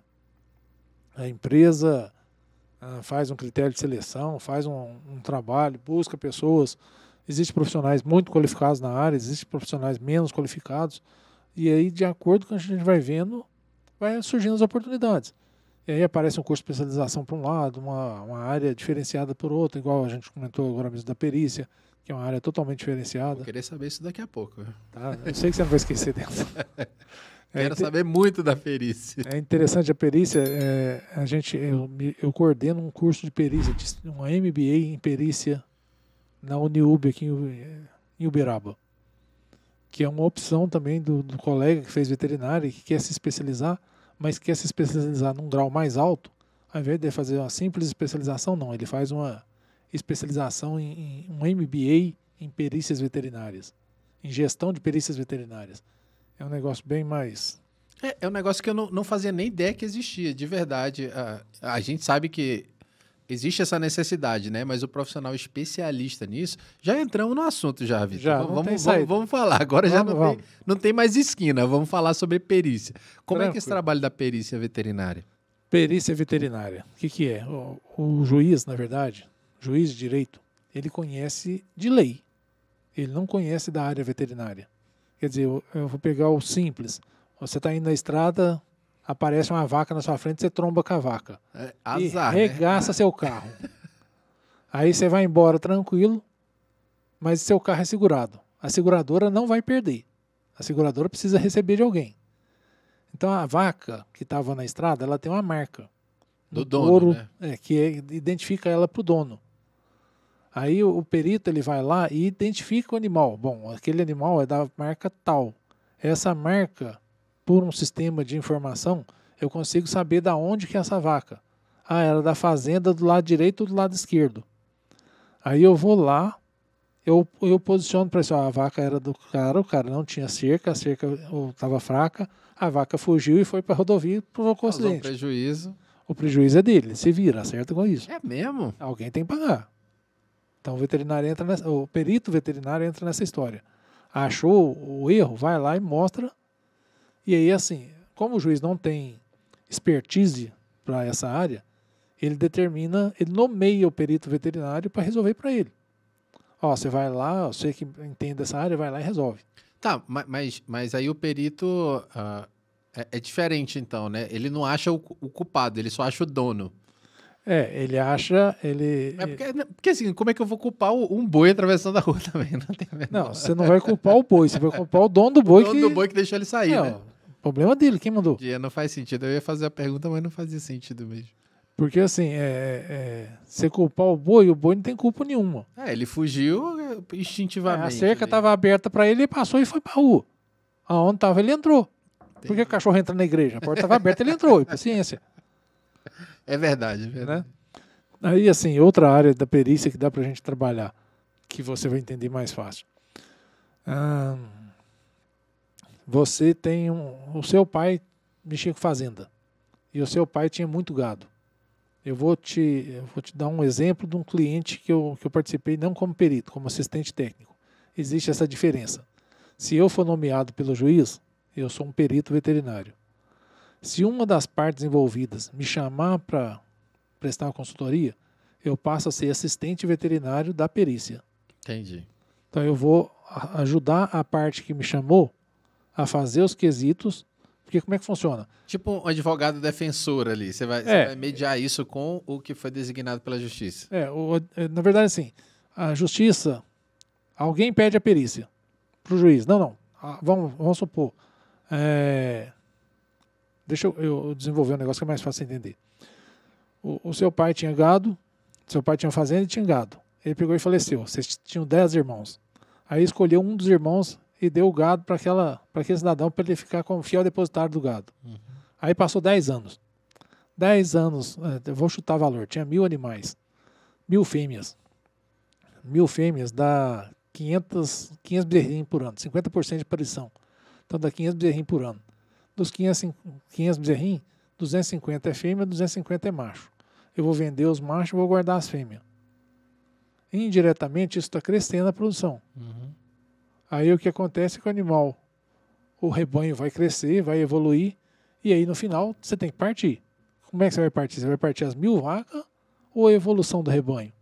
A empresa ah, faz um critério de seleção, faz um, um trabalho, busca pessoas Existem profissionais muito qualificados na área, existem profissionais menos qualificados. E aí, de acordo com o que a gente vai vendo, vai surgindo as oportunidades. E aí aparece um curso de especialização para um lado, uma, uma área diferenciada por outra, igual a gente comentou agora mesmo da perícia, que é uma área totalmente diferenciada. Vou querer saber isso daqui a pouco. Tá, eu sei que você não vai esquecer dessa. Quero é saber muito da perícia. É interessante a perícia. É, a gente, eu, eu coordeno um curso de perícia, uma MBA em perícia na Uniub aqui em Uberaba, que é uma opção também do, do colega que fez veterinária e que quer se especializar, mas quer se especializar num grau mais alto, ao invés de fazer uma simples especialização, não, ele faz uma especialização em, em um MBA em perícias veterinárias, em gestão de perícias veterinárias. É um negócio bem mais é, é, um negócio que eu não, não, fazia nem ideia que existia, de verdade. A, a gente sabe que existe essa necessidade, né? Mas o profissional especialista nisso, já entramos no assunto já, Vitor. Já, vamos, vamos, vamos, vamos, falar. Agora já não tem, não tem mais esquina. Vamos falar sobre perícia. Como Tranquilo. é que é esse trabalho da perícia veterinária? Perícia veterinária, o que, que é? O, o juiz, na verdade, juiz de direito, ele conhece de lei. Ele não conhece da área veterinária. Quer dizer, eu, eu vou pegar o simples. Você está indo na estrada, aparece uma vaca na sua frente, você tromba com a vaca. É, azar, e né? regaça né? seu carro. Aí você vai embora tranquilo, mas seu carro é segurado. A seguradora não vai perder. A seguradora precisa receber de alguém. Então a vaca que estava na estrada, ela tem uma marca. Do dono, couro, né? é, que é, identifica ela para o dono. Aí o, o perito ele vai lá e identifica o animal. Bom, aquele animal é da marca tal. Essa marca por um sistema de informação, eu consigo saber da onde que é essa vaca. Ah, era da fazenda do lado direito ou do lado esquerdo. Aí eu vou lá, eu, eu posiciono para isso, ah, a vaca era do cara, o cara não tinha cerca, a cerca estava fraca, a vaca fugiu e foi para a rodovia e provocou acidente. Um prejuízo. O prejuízo é dele, se vira, acerta com isso. É mesmo? Alguém tem que pagar. Então o veterinário entra nessa, o perito veterinário entra nessa história. Achou o erro, vai lá e mostra e aí, assim, como o juiz não tem expertise para essa área, ele determina, ele nomeia o perito veterinário para resolver para ele. Ó, você vai lá, você que entende essa área, vai lá e resolve. Tá, mas, mas aí o perito uh, é, é, diferente então, né? Ele não acha o, o, culpado, ele só acha o dono. É, ele acha, ele... É porque, né, porque assim, como é que eu vou culpar um boi atravessando a rua também? Não, não você não vai culpar o boi, você vai culpar o dono do boi o dono que... do boi que deixou ele sair, não, né? Problema dele, quem mandou? E não faz sentido. Eu ia fazer a pergunta, mas não fazia sentido mesmo. Porque assim, é, é, é você culpar o boi, o boi não tem culpa nenhuma. É, ele fugiu instintivamente. É, a cerca estava aberta para ele, ele passou e foi para rua. Aonde estava, ele entrou. Entendi. o cachorro entra na igreja? A porta estava aberta, ele entrou, e paciência. É verdade, é verdade. Né? Aí, assim, outra área da perícia que dá para a gente trabalhar, que você vai entender mais fácil. Hum, você tem um, o seu pai mexia com fazenda e o seu pai tinha muito gado. Eu vou te, eu vou te dar um exemplo de um cliente que eu, que eu participei não como perito, como assistente técnico. Existe essa diferença. Se eu for nomeado pelo juiz, eu sou um perito veterinário. Se uma das partes envolvidas me chamar para prestar uma consultoria, eu passo a ser assistente veterinário da perícia. Entendi. Então eu vou ajudar a parte que me chamou a fazer os quesitos. Porque como é que funciona? Tipo um advogado defensor ali. Você vai, é, você vai mediar isso com o que foi designado pela justiça. É, o, é, na verdade, assim, a justiça, alguém pede a perícia para o juiz. Não, não. vamos, vamos supor. É, deixa eu, eu, desenvolver um negócio que é mais fácil de entender. O, o, seu pai tinha gado, seu pai tinha fazenda e tinha gado. Ele pegou e faleceu. Vocês tinham 10 irmãos. Aí escolheu um dos irmãos e deu o gado para aquele cidadão para ele ficar como fiel depositário do gado. Uhum. Aí passou 10 anos. 10 anos, é, vou chutar valor, tinha mil animais, mil fêmeas. Mil fêmeas dá 500, 500 bezerrinhos por ano, 50% de aparição. Então dá 500 bezerrinhos por ano. Dos 500, 500 bezerrinhos, 250 é fêmea, 250 é macho. Eu vou vender os machos e vou guardar as fêmeas. Indiretamente, isso está crescendo a produção. Uhum. Aí o que acontece é que o animal, o rebanho vai crescer, vai evoluir, e aí no final você tem que partir. Como é que você vai partir? Você vai partir as mil vacas ou a evolução do rebanho?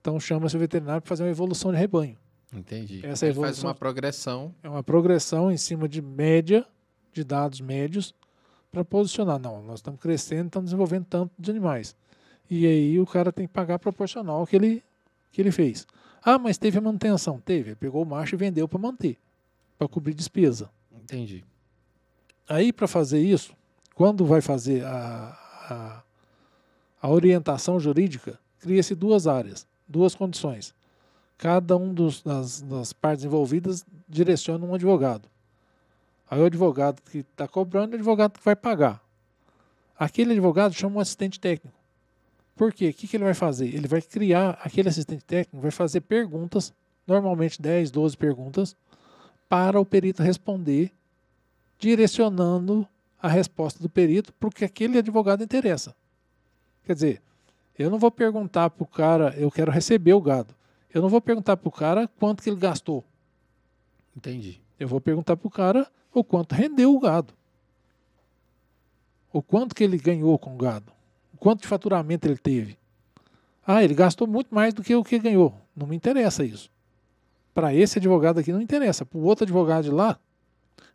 Então chama-se o veterinário para fazer uma evolução de rebanho. Entendi. Essa evolução faz uma progressão. É uma progressão em cima de média, de dados médios, para posicionar. Não, nós estamos crescendo, estamos desenvolvendo tanto de animais. E aí o cara tem que pagar proporcional ao que ele, que ele fez. Ah, mas teve a manutenção. Teve. Ele pegou o macho e vendeu para manter, para cobrir despesa. Entendi. Aí, para fazer isso, quando vai fazer a, a, a orientação jurídica, cria-se duas áreas, duas condições. Cada um dos, das, das partes envolvidas direciona um advogado. Aí o advogado que está cobrando e é o advogado que vai pagar. Aquele advogado chama um assistente técnico. Por quê? O que, que ele vai fazer? Ele vai criar, aquele assistente técnico vai fazer perguntas, normalmente 10, 12 perguntas, para o perito responder, direcionando a resposta do perito para o que aquele advogado interessa. Quer dizer, eu não vou perguntar para o cara, eu quero receber o gado. Eu não vou perguntar para o cara quanto que ele gastou. Entendi. Eu vou perguntar para o cara o quanto rendeu o gado. O quanto que ele ganhou com o gado quanto de faturamento ele teve. Ah, ele gastou muito mais do que o que ganhou. Não me interessa isso. Para esse advogado aqui não interessa. Para o outro advogado de lá,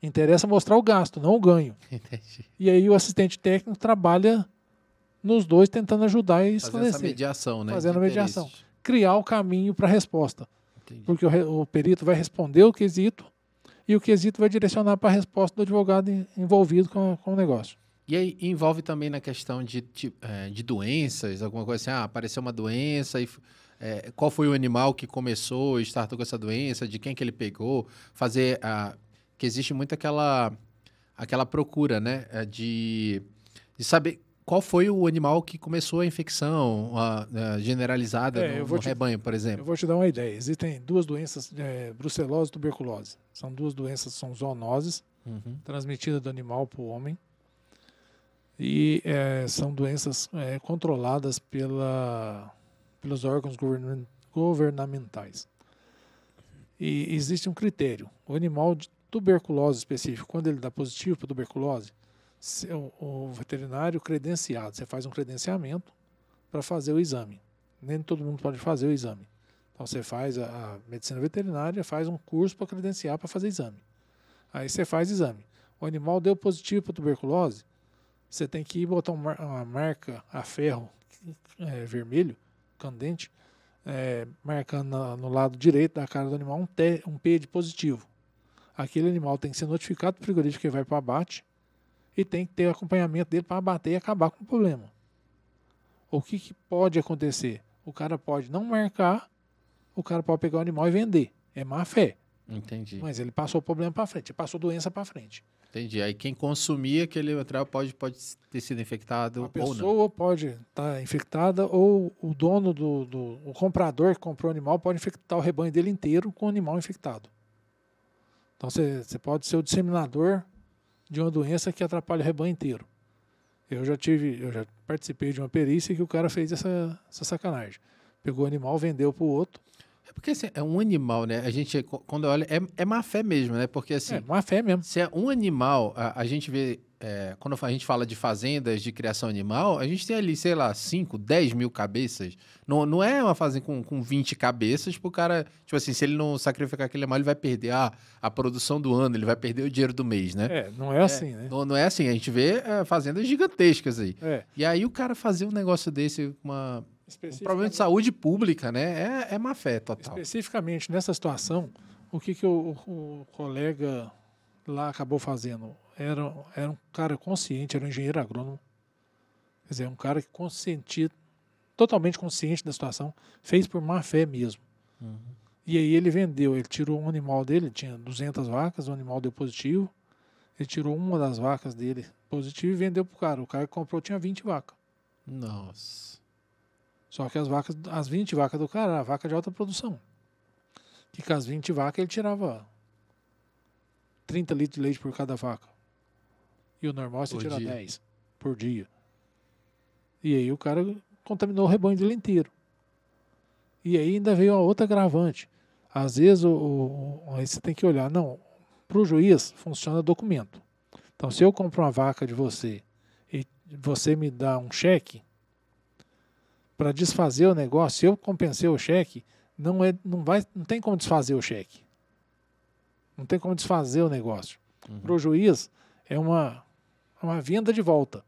interessa mostrar o gasto, não o ganho. Entendi. E aí o assistente técnico trabalha nos dois tentando ajudar e esclarecer. Fazendo essa mediação, né? Fazendo a mediação. Criar o caminho para a resposta. Entendi. Porque o, o, perito vai responder o quesito e o quesito vai direcionar para a resposta do advogado envolvido com, com o negócio. E aí envolve também na questão de, de, é, de doenças, alguma coisa assim, ah, apareceu uma doença e é, qual foi o animal que começou e startou com essa doença, de quem que ele pegou, fazer a, que existe muito aquela aquela procura, né, é, de, de saber qual foi o animal que começou a infecção a, a generalizada é, no, no te, rebanho, por exemplo? Eu vou te dar uma ideia. Existem duas doenças, é, brucelose e tuberculose. São duas doenças, são zoonoses, uhum. transmitidas do animal para o homem e é, são doenças é, controladas pela, pelos órgãos govern, governamentais. E existe um critério. O animal de tuberculose específico, quando ele dá positivo para tuberculose, seu, o veterinário credenciado, você faz um credenciamento para fazer o exame. Nem todo mundo pode fazer o exame. Então você faz a, a medicina veterinária, faz um curso para credenciar para fazer exame. Aí você faz exame. O animal deu positivo para tuberculose, você tem que botar uma marca a ferro é, vermelho, candente, é, marcando no lado direito da cara do animal um, te, um P de positivo. Aquele animal tem que ser notificado do frigorífico que vai para abate e tem que ter acompanhamento dele para abater e acabar com o problema. O que, que pode acontecer? O cara pode não marcar, o cara pode pegar o animal e vender. É má fé. Entendi. Mas ele passou o problema para frente, passou doença para frente. Entendi. Aí quem consumir aquele material pode, pode ter sido infectado A ou não. A pessoa pode estar tá infectada ou o dono do, do o comprador que comprou o animal pode infectar o rebanho dele inteiro com o animal infectado. Então você pode ser o disseminador de uma doença que atrapalha o rebanho inteiro. Eu já tive, eu já participei de uma perícia que o cara fez essa, essa sacanagem. Pegou o animal, vendeu para o outro. É porque assim, é um animal, né? A gente, quando olha, é, é má fé mesmo, né? Porque assim. É má fé mesmo. Se é um animal, a, a gente vê. É, quando a gente fala de fazendas de criação animal, a gente tem ali, sei lá, 5, 10 mil cabeças. Não, não é uma fazenda com, com 20 cabeças pro cara. Tipo assim, se ele não sacrificar aquele animal, ele vai perder a, a produção do ano, ele vai perder o dinheiro do mês, né? É, não é, assim, é, né? Não, não é assim. A gente vê é, fazendas gigantescas aí. É. E aí o cara fazer um negócio desse, uma um problema de saúde pública, né? É, é má fé total. Especificamente nessa situação, o que, que o, o colega lá acabou fazendo? Era, era um cara consciente, era um engenheiro agrônomo. Quer dizer, é um cara que conscientia, totalmente consciente da situação, fez por má fé mesmo. Uhum. E aí ele vendeu, ele tirou um animal dele, tinha 200 vacas, o animal deu positivo. Ele tirou uma das vacas dele positivo e vendeu pro cara. O cara que comprou tinha 20 vacas. Nossa. Só que as vacas, as 20 vacas do cara, era vaca de alta produção. Que com as 20 vacas ele tirava 30 litros de leite por cada vaca. E o normal é você tirar 10 por dia. E aí o cara contaminou o rebanho dele inteiro. E aí ainda veio uma outra agravante. Às vezes o, o, aí você tem que olhar, não, para o juiz funciona documento. Então se eu compro uma vaca de você e você me dá um cheque, para desfazer o negócio, se eu compensei o cheque, não, é, não, vai, não tem como desfazer o cheque. Não tem como desfazer o negócio. Uhum. Para o juiz, é uma, uma venda de volta.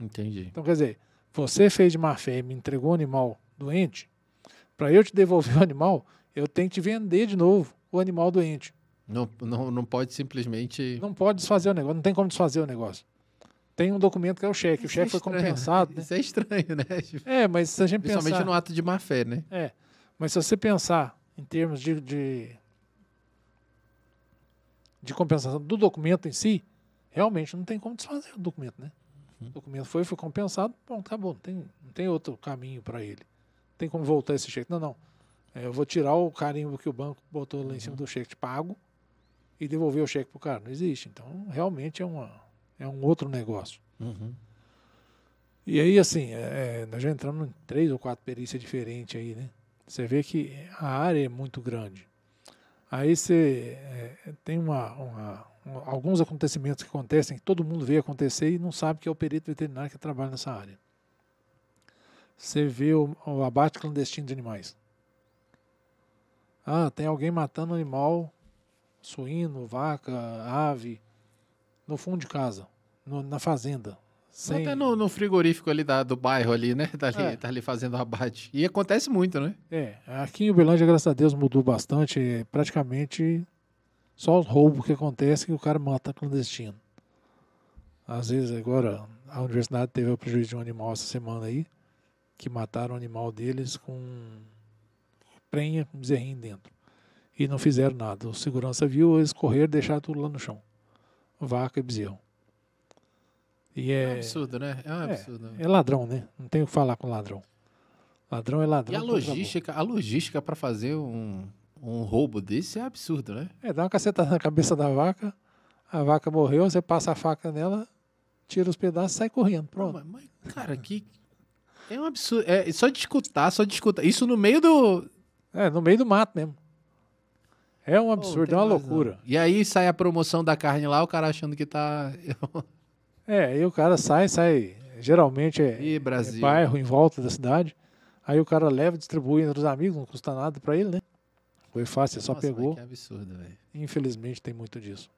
Entendi. Então, quer dizer, você fez de má fé e me entregou um animal doente, para eu te devolver o animal, eu tenho que te vender de novo o animal doente. Não, não, não pode simplesmente. Não pode desfazer o negócio, não tem como desfazer o negócio tem um documento que é o cheque. Isso o é cheque é foi compensado. Né? Isso é estranho, né? É, mas se a gente Principalmente pensar... no ato de má fé, né? É. Mas se você pensar em termos de, de, de compensação do documento em si, realmente não tem como desfazer o documento, né? Uhum. O documento foi, foi compensado, bom, acabou, tá não tem, não tem outro caminho para ele. Não tem como voltar esse cheque. Não, não. É, eu vou tirar o carimbo que o banco botou lá em cima uhum. do cheque de pago e devolver o cheque para o cara. Não existe. Então, realmente é uma é um outro negócio. Uhum. E aí, assim, é, é, nós já entramos em três ou quatro perícias diferentes aí, né? Você vê que a área é muito grande. Aí você é, tem uma, uma um, alguns acontecimentos que acontecem que todo mundo vê acontecer e não sabe que é o perito veterinário que trabalha nessa área. Você vê o, o abate clandestino de animais. Ah, tem alguém matando animal, suíno, vaca, ave, no fundo de casa, no, na fazenda. Sem... Até no, no, frigorífico ali da, do bairro ali, né? Tá ali, é. tá ali fazendo abate. E acontece muito, né? É, aqui em Uberlândia, graças a Deus, mudou bastante. É praticamente só os roubos que acontecem que o cara mata clandestino. Às vezes agora a universidade teve o prejuízo de um animal essa semana aí, que mataram o animal deles com prenha, com bezerrinho dentro. E não fizeram nada. O segurança viu, eles correram, deixaram tudo lá no chão vaca e bezerro. E é, é um absurdo, né? É um é, absurdo. É, é ladrão, né? Não tem o que falar com ladrão. Ladrão é ladrão. E a logística, a logística para fazer um, um roubo desse é absurdo, né? É, dá uma cacetada na cabeça da vaca, a vaca morreu, você passa a faca nela, tira os pedaços sai correndo. Pronto. mas, mas, cara, que. É um absurdo. É, só de escutar, só de escutar. Isso no meio do. É, no meio do mato mesmo. É um absurdo, oh, é uma loucura. Razão. E aí sai a promoção da carne lá, o cara achando que tá. é, aí o cara sai, sai. Geralmente é, Ih, é bairro em volta da cidade. Aí o cara leva, distribui entre os amigos, não custa nada para ele, né? Foi fácil, Nossa, só pegou. Que absurdo, velho. Infelizmente tem muito disso.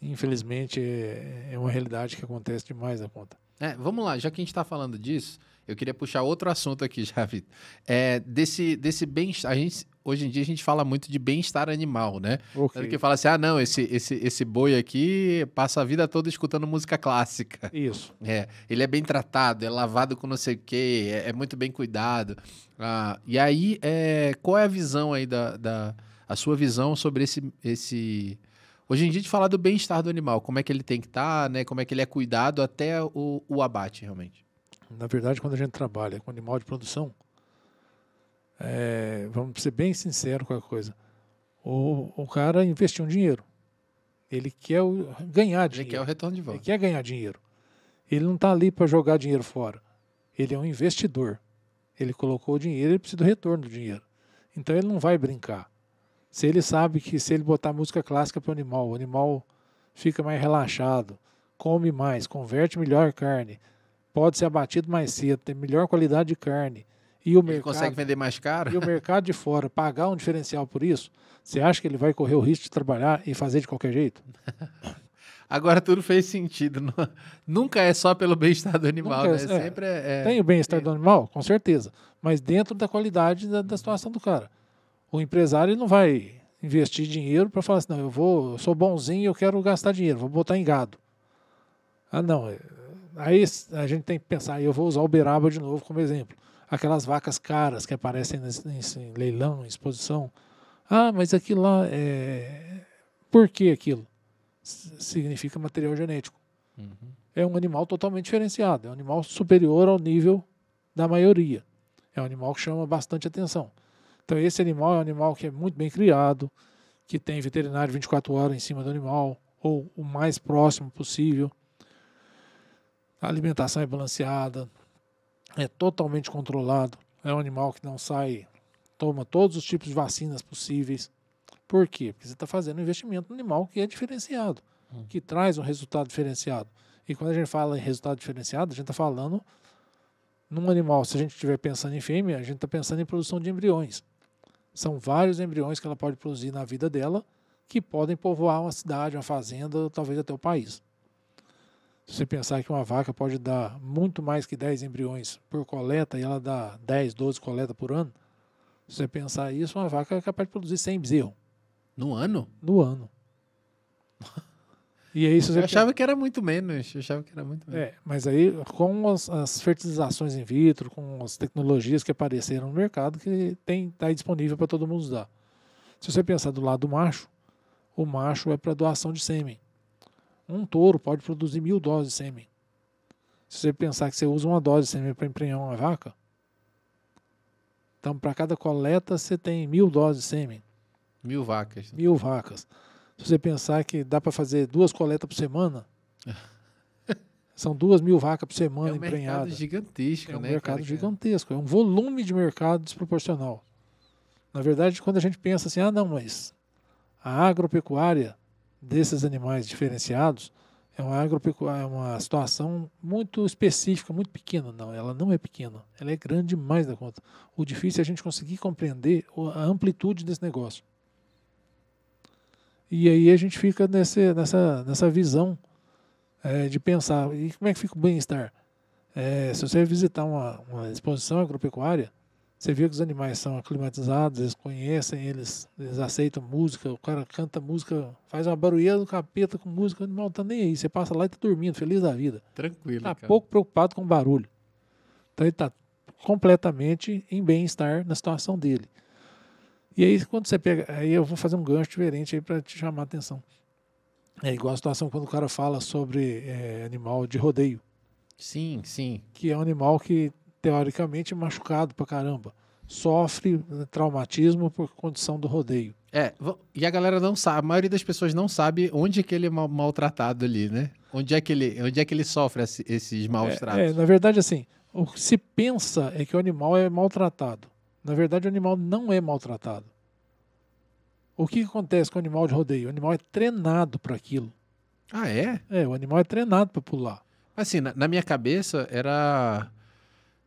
Infelizmente é, é uma realidade que acontece demais na conta. É, vamos lá, já que a gente está falando disso, eu queria puxar outro assunto aqui já, Vitor. É, desse, desse bem-estar. A gente hoje em dia a gente fala muito de bem-estar animal, né? Okay. que fala assim, ah, não, esse, esse, esse boi aqui passa a vida toda escutando música clássica. Isso. É, ele é bem tratado, é lavado com não sei o quê, é, é muito bem cuidado. Ah, e aí, é, qual é a visão aí da, da... A sua visão sobre esse... esse Hoje em dia, de falar do bem-estar do animal, como é que ele tem que estar, tá, né? Como é que ele é cuidado até o, o abate, realmente. Na verdade, quando a gente trabalha com animal de produção, é, vamos ser bem sincero com a coisa, o, o cara investiu um dinheiro. Ele quer o, ganhar dinheiro. Ele quer o retorno de volta. Ele quer ganhar dinheiro. Ele não está ali para jogar dinheiro fora. Ele é um investidor. Ele colocou o dinheiro, ele precisa do retorno do dinheiro. Então ele não vai brincar. Se ele sabe que se ele botar música clássica para o animal, o animal fica mais relaxado, come mais, converte melhor carne, pode ser abatido mais cedo, tem melhor qualidade de carne e o ele mercado, consegue vender mais caro. E o mercado de fora pagar um diferencial por isso, você acha que ele vai correr o risco de trabalhar e fazer de qualquer jeito? Agora tudo fez sentido. É? Nunca é só pelo bem-estar do animal, né? É, é, Sempre é, é, Tem o bem-estar do animal, com certeza. Mas dentro da qualidade da, da situação do cara. O empresário não vai investir dinheiro para falar assim, não, eu vou, eu sou bonzinho, eu quero gastar dinheiro, vou botar em gado. Ah, não. É, aí a gente tem que pensar, eu vou usar o beraba de novo como exemplo aquelas vacas caras que aparecem em, leilão, em exposição. Ah, mas aquilo lá é. Por que aquilo? significa material genético. Uhum. É um animal totalmente diferenciado, é um animal superior ao nível da maioria. É um animal que chama bastante atenção. Então, esse animal é um animal que é muito bem criado, que tem veterinário 24 horas em cima do animal, ou o mais próximo possível. A alimentação é balanceada, é totalmente controlado. É um animal que não sai, toma todos os tipos de vacinas possíveis. Por quê? Porque você está fazendo um investimento no animal que é diferenciado, hum. que traz um resultado diferenciado. E quando a gente fala em resultado diferenciado, a gente está falando num animal. Se a gente estiver pensando em fêmea, a gente está pensando em produção de embriões. São vários embriões que ela pode produzir na vida dela que podem povoar uma cidade, uma fazenda, talvez até o país. Se você pensar que uma vaca pode dar muito mais que 10 embriões por coleta e ela dá 10, 12 coletas por ano, se você pensar isso, uma vaca é capaz de produzir 100 bezerros. No ano? No ano. E aí, eu achava que era muito menos, eu achava que era muito menos. É, mas aí com as, as, fertilizações in vitro, com as tecnologias que apareceram no mercado, que tem tá aí disponível para todo mundo usar. Se você pensar do lado do macho, o macho é para doação de sêmen. Um touro pode produzir mil doses de sêmen. Se você pensar que você usa uma dose de sêmen para emprenhar uma vaca, então para cada coleta você tem mil doses de sêmen. Mil vacas. Né? Mil vacas. Se você pensar que dá para fazer duas coletas por semana, são duas mil vacas por semana é emprenhadas. É um mercado gigantesco, né? É um né, mercado cara, gigantesco, é um volume de mercado desproporcional. Na verdade, quando a gente pensa assim, ah, não, mas a agropecuária desses animais diferenciados é uma, é uma situação muito específica, muito pequena. Não, ela não é pequena, ela é grande mais da conta. O difícil é a gente conseguir compreender a amplitude desse negócio. E aí a gente fica nesse, nessa, nessa visão é, de pensar, e como é que fica o bem-estar? É, se você visitar uma, uma exposição agropecuária, você vê que os animais são aclimatizados, eles conhecem, eles, eles aceitam música, o cara canta música, faz uma barulheira do capeta com música, o animal não tá nem aí. Você passa lá e tá dormindo, feliz da vida. Tranquilo. Tá cara. pouco preocupado com barulho. Então ele tá completamente em bem-estar na situação dele. E aí quando você pega, aí eu vou fazer um gancho diferente aí para te chamar a atenção. É igual a situação quando o cara fala sobre é, animal de rodeio. Sim, sim. Que é um animal que teoricamente machucado pra caramba, sofre né, traumatismo por condição do rodeio. É, e a galera não sabe, a maioria das pessoas não sabe onde é que ele é mal, maltratado ali, né? Onde é que ele, onde é que ele sofre esses maus é, tratos? É, é, na verdade, assim, o que se pensa é que o animal é maltratado. Na verdade, o animal não é maltratado. O que acontece com o animal de rodeio? O animal é treinado para aquilo. Ah, é? É, o animal é treinado para pular. Assim, na, na minha cabeça era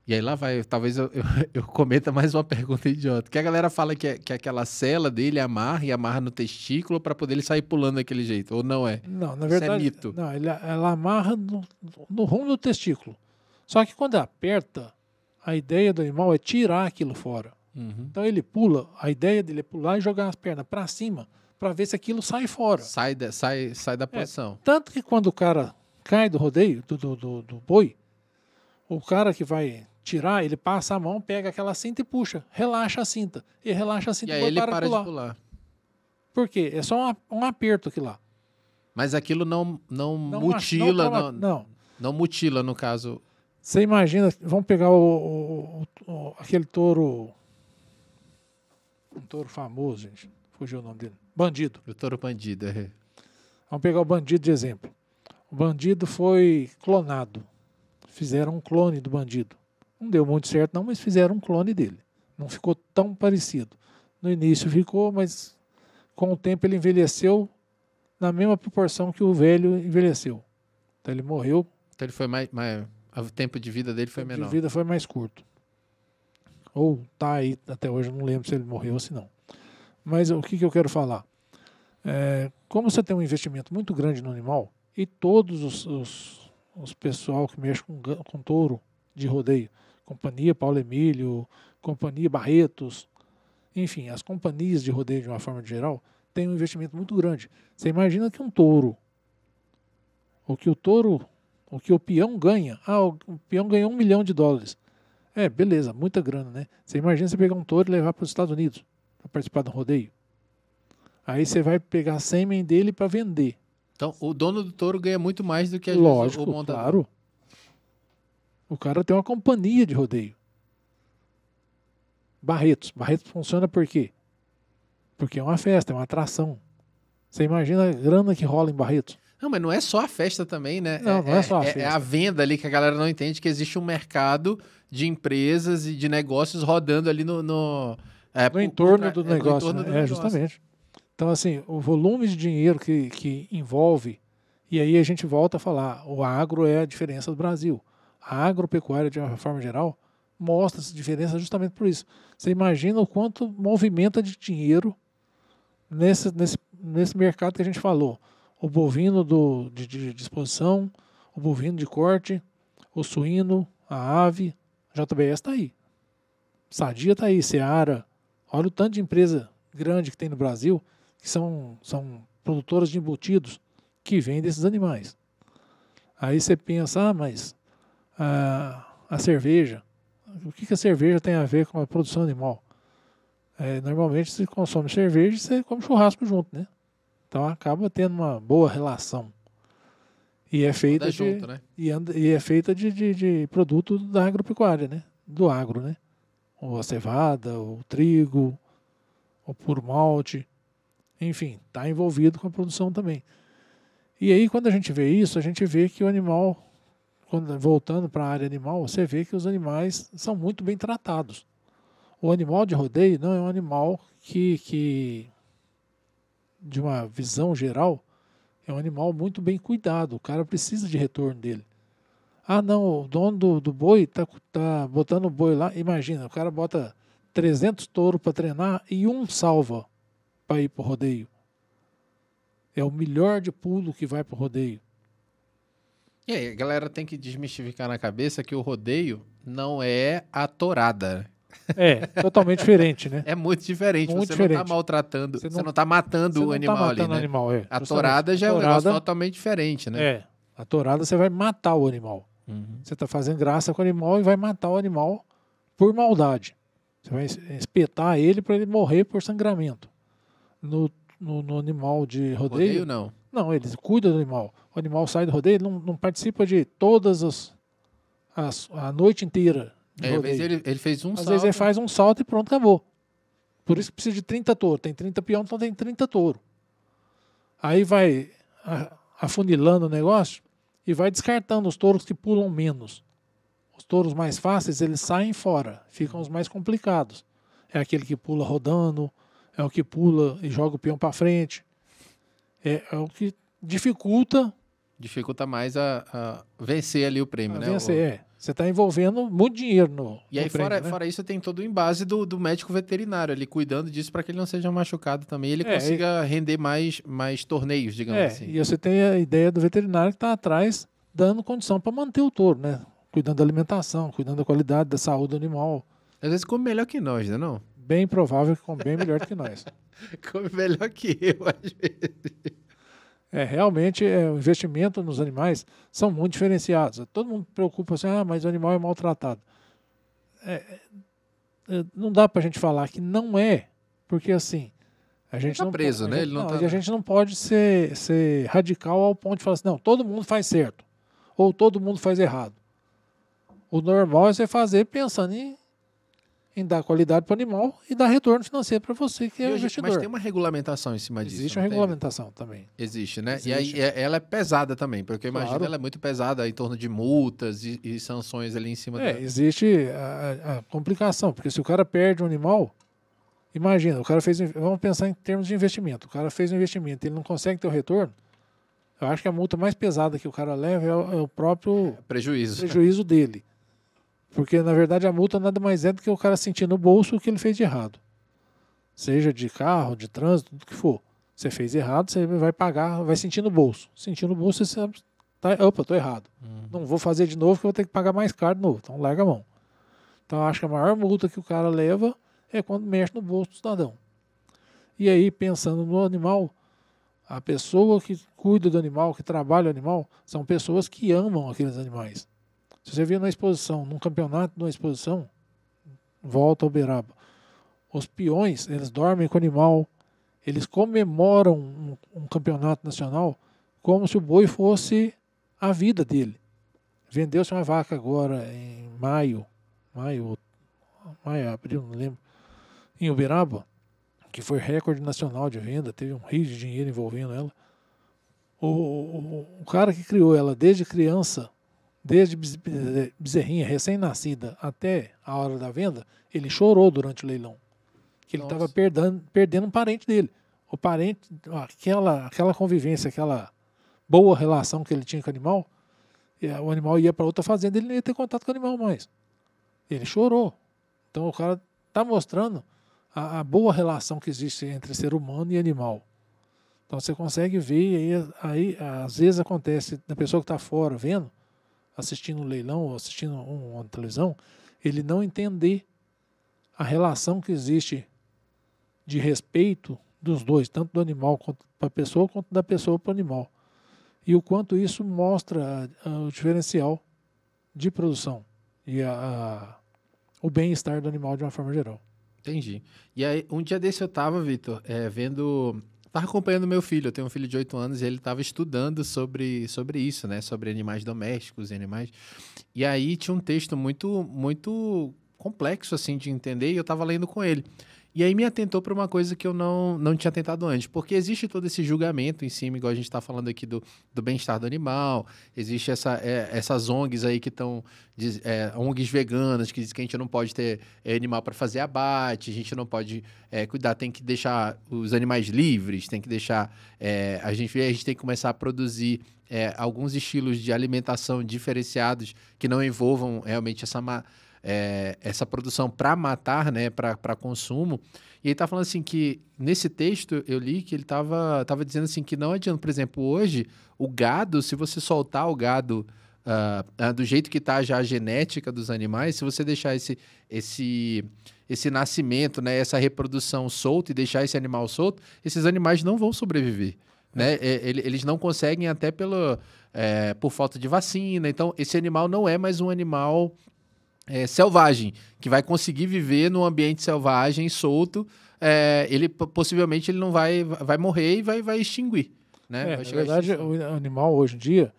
e aí lá vai, talvez eu, eu, eu cometa mais uma pergunta idiota. Que a galera fala que, é, que é aquela cela dele amarra e amarra no testículo para poder ele sair pulando daquele jeito, ou não é? Não, na verdade. Isso é mito. Não, ele, ela amarra no, no rumo do testículo. Só que quando aperta, a ideia do animal é tirar aquilo fora. Uhum. Então ele pula, a ideia dele é pular e jogar as pernas para cima para ver se aquilo sai fora. Sai, de, sai, sai da é, posição. É, tanto que quando o cara cai do rodeio, do, do, do, do boi, o cara que vai tirar, ele passa a mão, pega aquela cinta e puxa. Relaxa a cinta. E relaxa a cinta e, e aí ele para, para de pular. pular. Por quê? É só um, um aperto aqui lá. Mas aquilo não, não, não mutila. Não, não, não, não. mutila, no caso. Você imagina, vamos pegar o, o, o, aquele touro. Um touro famoso, gente. Fugiu o nome dele. Bandido. O touro bandido, é. Vamos pegar o bandido de exemplo. O bandido foi clonado. Fizeram um clone do bandido. Não deu muito certo, não, mas fizeram um clone dele. Não ficou tão parecido. No início ficou, mas com o tempo ele envelheceu na mesma proporção que o velho envelheceu. Então ele morreu. Então ele foi mais. mais o tempo de vida dele foi menor. O tempo de vida foi mais curto. Ou tá aí até hoje, não lembro se ele morreu ou se não. Mas o que, que eu quero falar? É, como você tem um investimento muito grande no animal, e todos os, os, os pessoal que mexe com, com touro de rodeio Companhia Paulo Emílio, Companhia Barretos, enfim, as companhias de rodeio de uma forma geral têm um investimento muito grande. Você imagina que um touro, o que o touro, o que o peão ganha, ah, o peão ganhou um milhão de dólares. É, beleza, muita grana, né? Você imagina você pegar um touro e levar para os Estados Unidos para participar de um rodeio. Aí você vai pegar a sêmen dele para vender. Então, o dono do touro ganha muito mais do que a Lógico, o montador. claro. O cara tem uma companhia de rodeio. Barretos. Barretos funciona por quê? Porque é uma festa, é uma atração. Você imagina a grana que rola em Barretos? Não, mas não é só a festa também, né? Não, é, não é só a é, é festa. É a venda ali que a galera não entende que existe um mercado de empresas e de negócios rodando ali no. No, é, no entorno do é, negócio. né? é, justamente. Então, assim, o volume de dinheiro que, que envolve. E aí a gente volta a falar: o agro é a diferença do Brasil a agropecuária de uma forma geral mostra essa diferença justamente por isso. Você imagina o quanto movimenta de dinheiro nesse, nesse, nesse mercado que a gente falou. O bovino do, de, de, exposição, o bovino de corte, o suíno, a ave, JBS está aí. Sadia está aí, Seara. Olha o tanto de empresa grande que tem no Brasil, que são, são produtoras de embutidos que vendem esses animais. Aí você pensa, ah, mas a, a cerveja. O que, que a cerveja tem a ver com a produção animal? É, normalmente se consome cerveja e você come churrasco junto, né? Então acaba tendo uma boa relação. E é feita de, junto, né? e, anda, e, é feita de, de, de, produto da agropecuária, né? Do agro, né? Ou a cevada, ou o trigo, ou puro malte. Enfim, está envolvido com a produção também. E aí, quando a gente vê isso, a gente vê que o animal quando, voltando para a área animal, você vê que os animais são muito bem tratados. O animal de rodeio não é um animal que, que de uma visão geral, é um animal muito bem cuidado. O cara precisa de retorno dele. Ah, não, o dono do, do boi está tá botando o boi lá. Imagina, o cara bota 300 touros para treinar e um salva para ir para o rodeio. É o melhor de pulo que vai para o rodeio. E aí, a galera tem que desmistificar na cabeça que o rodeio não é a torada. É, totalmente diferente, né? É muito diferente. Muito você tá diferente. não está maltratando, você não, você não tá matando o tá animal tá matando ali, né? animal, é. A torada já é um negócio totalmente diferente, né? É. A torada você vai matar o animal. Uhum. Você está fazendo graça com o animal e vai matar o animal por maldade. Você vai espetar ele para ele morrer por sangramento. No, no, no animal de rodeio, rodeio, não. Não, eles cuidam do animal o animal sai do rodeio, ele não, não participa de todas as, as a noite inteira. É, ele, ele, fez um Às salto. vezes ele faz um salto e pronto, acabou. Por isso que precisa de 30 touros. Tem 30 peão, então tem 30 touros. Aí vai afunilando o negócio e vai descartando os touros que pulam menos. Os touros mais fáceis, eles saem fora, ficam os mais complicados. É aquele que pula rodando, é o que pula e joga o peão para frente. É, é o que dificulta dificulta mais a, a vencer ali o prêmio, a né? Vencer, o... é. Você está envolvendo muito dinheiro no. E no aí, prêmio, fora, né? fora isso, tem todo o embase do, do médico veterinário ali cuidando disso para que ele não seja machucado também. Ele é, consiga e... render mais, mais torneios, digamos é, assim. E você tem a ideia do veterinário que está atrás dando condição para manter o touro, né? Cuidando da alimentação, cuidando da qualidade da saúde do animal. Às vezes come melhor que nós, né? Não? Bem provável que come bem melhor que nós. come melhor que eu, às vezes. É, realmente, é, o investimento nos animais são muito diferenciados. Todo mundo preocupa assim, ah, mas o animal é maltratado. É, é não dá para a gente falar que não é, porque assim, a gente tá não preso, pode, né? Ele não, não tá... A gente não pode ser, ser radical ao ponto de falar assim, não, todo mundo faz certo ou todo mundo faz errado. O normal é você fazer pensando em em dar qualidade para o animal e dar retorno financeiro para você que é o investidor. Mas tem uma regulamentação em cima Existe disso. Existe uma regulamentação tem? também. Existe, né? Existe. E aí é, ela é pesada também, porque eu claro. ela é muito pesada em torno de multas e, e sanções ali em cima. É, existe a, a, complicação, porque se o cara perde um animal, imagina, o cara fez, vamos pensar em termos de investimento. O cara fez um investimento, ele não consegue ter o retorno. Eu acho que a multa mais pesada que o cara leva é o, é o próprio é prejuízo, prejuízo dele. Porque na verdade a multa nada mais é do que o cara sentir no bolso o que ele fez de errado. Seja de carro, de trânsito, do que for. Você fez errado, você vai pagar, vai sentir no bolso. Sentindo no bolso, você sabe, tá, opa, tô errado. Hum. Não vou fazer de novo, que eu vou ter que pagar mais caro de novo. Então larga a mão. Então acho que a maior multa que o cara leva é quando mexe no bolso do cidadão. E aí, pensando no animal, a pessoa que cuida do animal, que trabalha o animal, são pessoas que amam aqueles animais. Se você viu na exposição, num campeonato, numa exposição, volta ao Beraba. Os peões, eles dormem com o animal, eles comemoram um, um campeonato nacional como se o boi fosse a vida dele. Vendeu-se uma vaca agora em maio, maio, maio, abril, não lembro, em Uberaba, que foi recorde nacional de venda, teve um rio de dinheiro envolvendo ela. O, o, o cara que criou ela desde criança Desde bezerrinha recém-nascida até a hora da venda, ele chorou durante o leilão. Que ele estava perdendo, perdendo um parente dele. O parente, aquela, aquela convivência, aquela boa relação que ele tinha com o animal, o animal ia para outra fazenda, ele não ia ter contato com o animal mais. Ele chorou. Então o cara está mostrando a, a, boa relação que existe entre ser humano e animal. Então você consegue ver, aí, aí às vezes acontece, da pessoa que está fora vendo, assistindo um leilão ou assistindo uma televisão, ele não entender a relação que existe de respeito dos dois, tanto do animal para a pessoa, quanto da pessoa para o animal. E o quanto isso mostra ah, o diferencial de produção e a, o bem-estar do animal de uma forma geral. Entendi. E aí, um dia desse eu estava Vitor, é, vendo Estava acompanhando meu filho, eu tenho um filho de 8 anos e ele estava estudando sobre, sobre isso, né? Sobre animais domésticos e animais. E aí tinha um texto muito, muito complexo, assim, de entender e eu estava lendo com ele. E aí me atentou para uma coisa que eu não, não tinha tentado antes, porque existe todo esse julgamento em cima, igual a gente está falando aqui do, do bem-estar do animal, existe essa, é, essas ONGs aí que estão, é, ONGs veganas, que dizem que a gente não pode ter é, animal para fazer abate, a gente não pode é, cuidar, tem que deixar os animais livres, tem que deixar, é, a, gente, a gente tem que começar a produzir é, alguns estilos de alimentação diferenciados que não envolvam realmente essa... Ma é, essa produção para matar, né, para consumo. E ele está falando assim que nesse texto eu li que ele estava tava dizendo assim que não adianta, por exemplo, hoje o gado, se você soltar o gado uh, do jeito que está já a genética dos animais, se você deixar esse, esse, esse nascimento, né, essa reprodução solta e deixar esse animal solto, esses animais não vão sobreviver. É. Né? É, eles não conseguem até pelo, é, por falta de vacina. Então, esse animal não é mais um animal é, selvagem, que vai conseguir viver num ambiente selvagem, solto, é, ele possivelmente ele não vai, vai morrer e vai, vai extinguir. Né? É, vai na verdade, o animal hoje em dia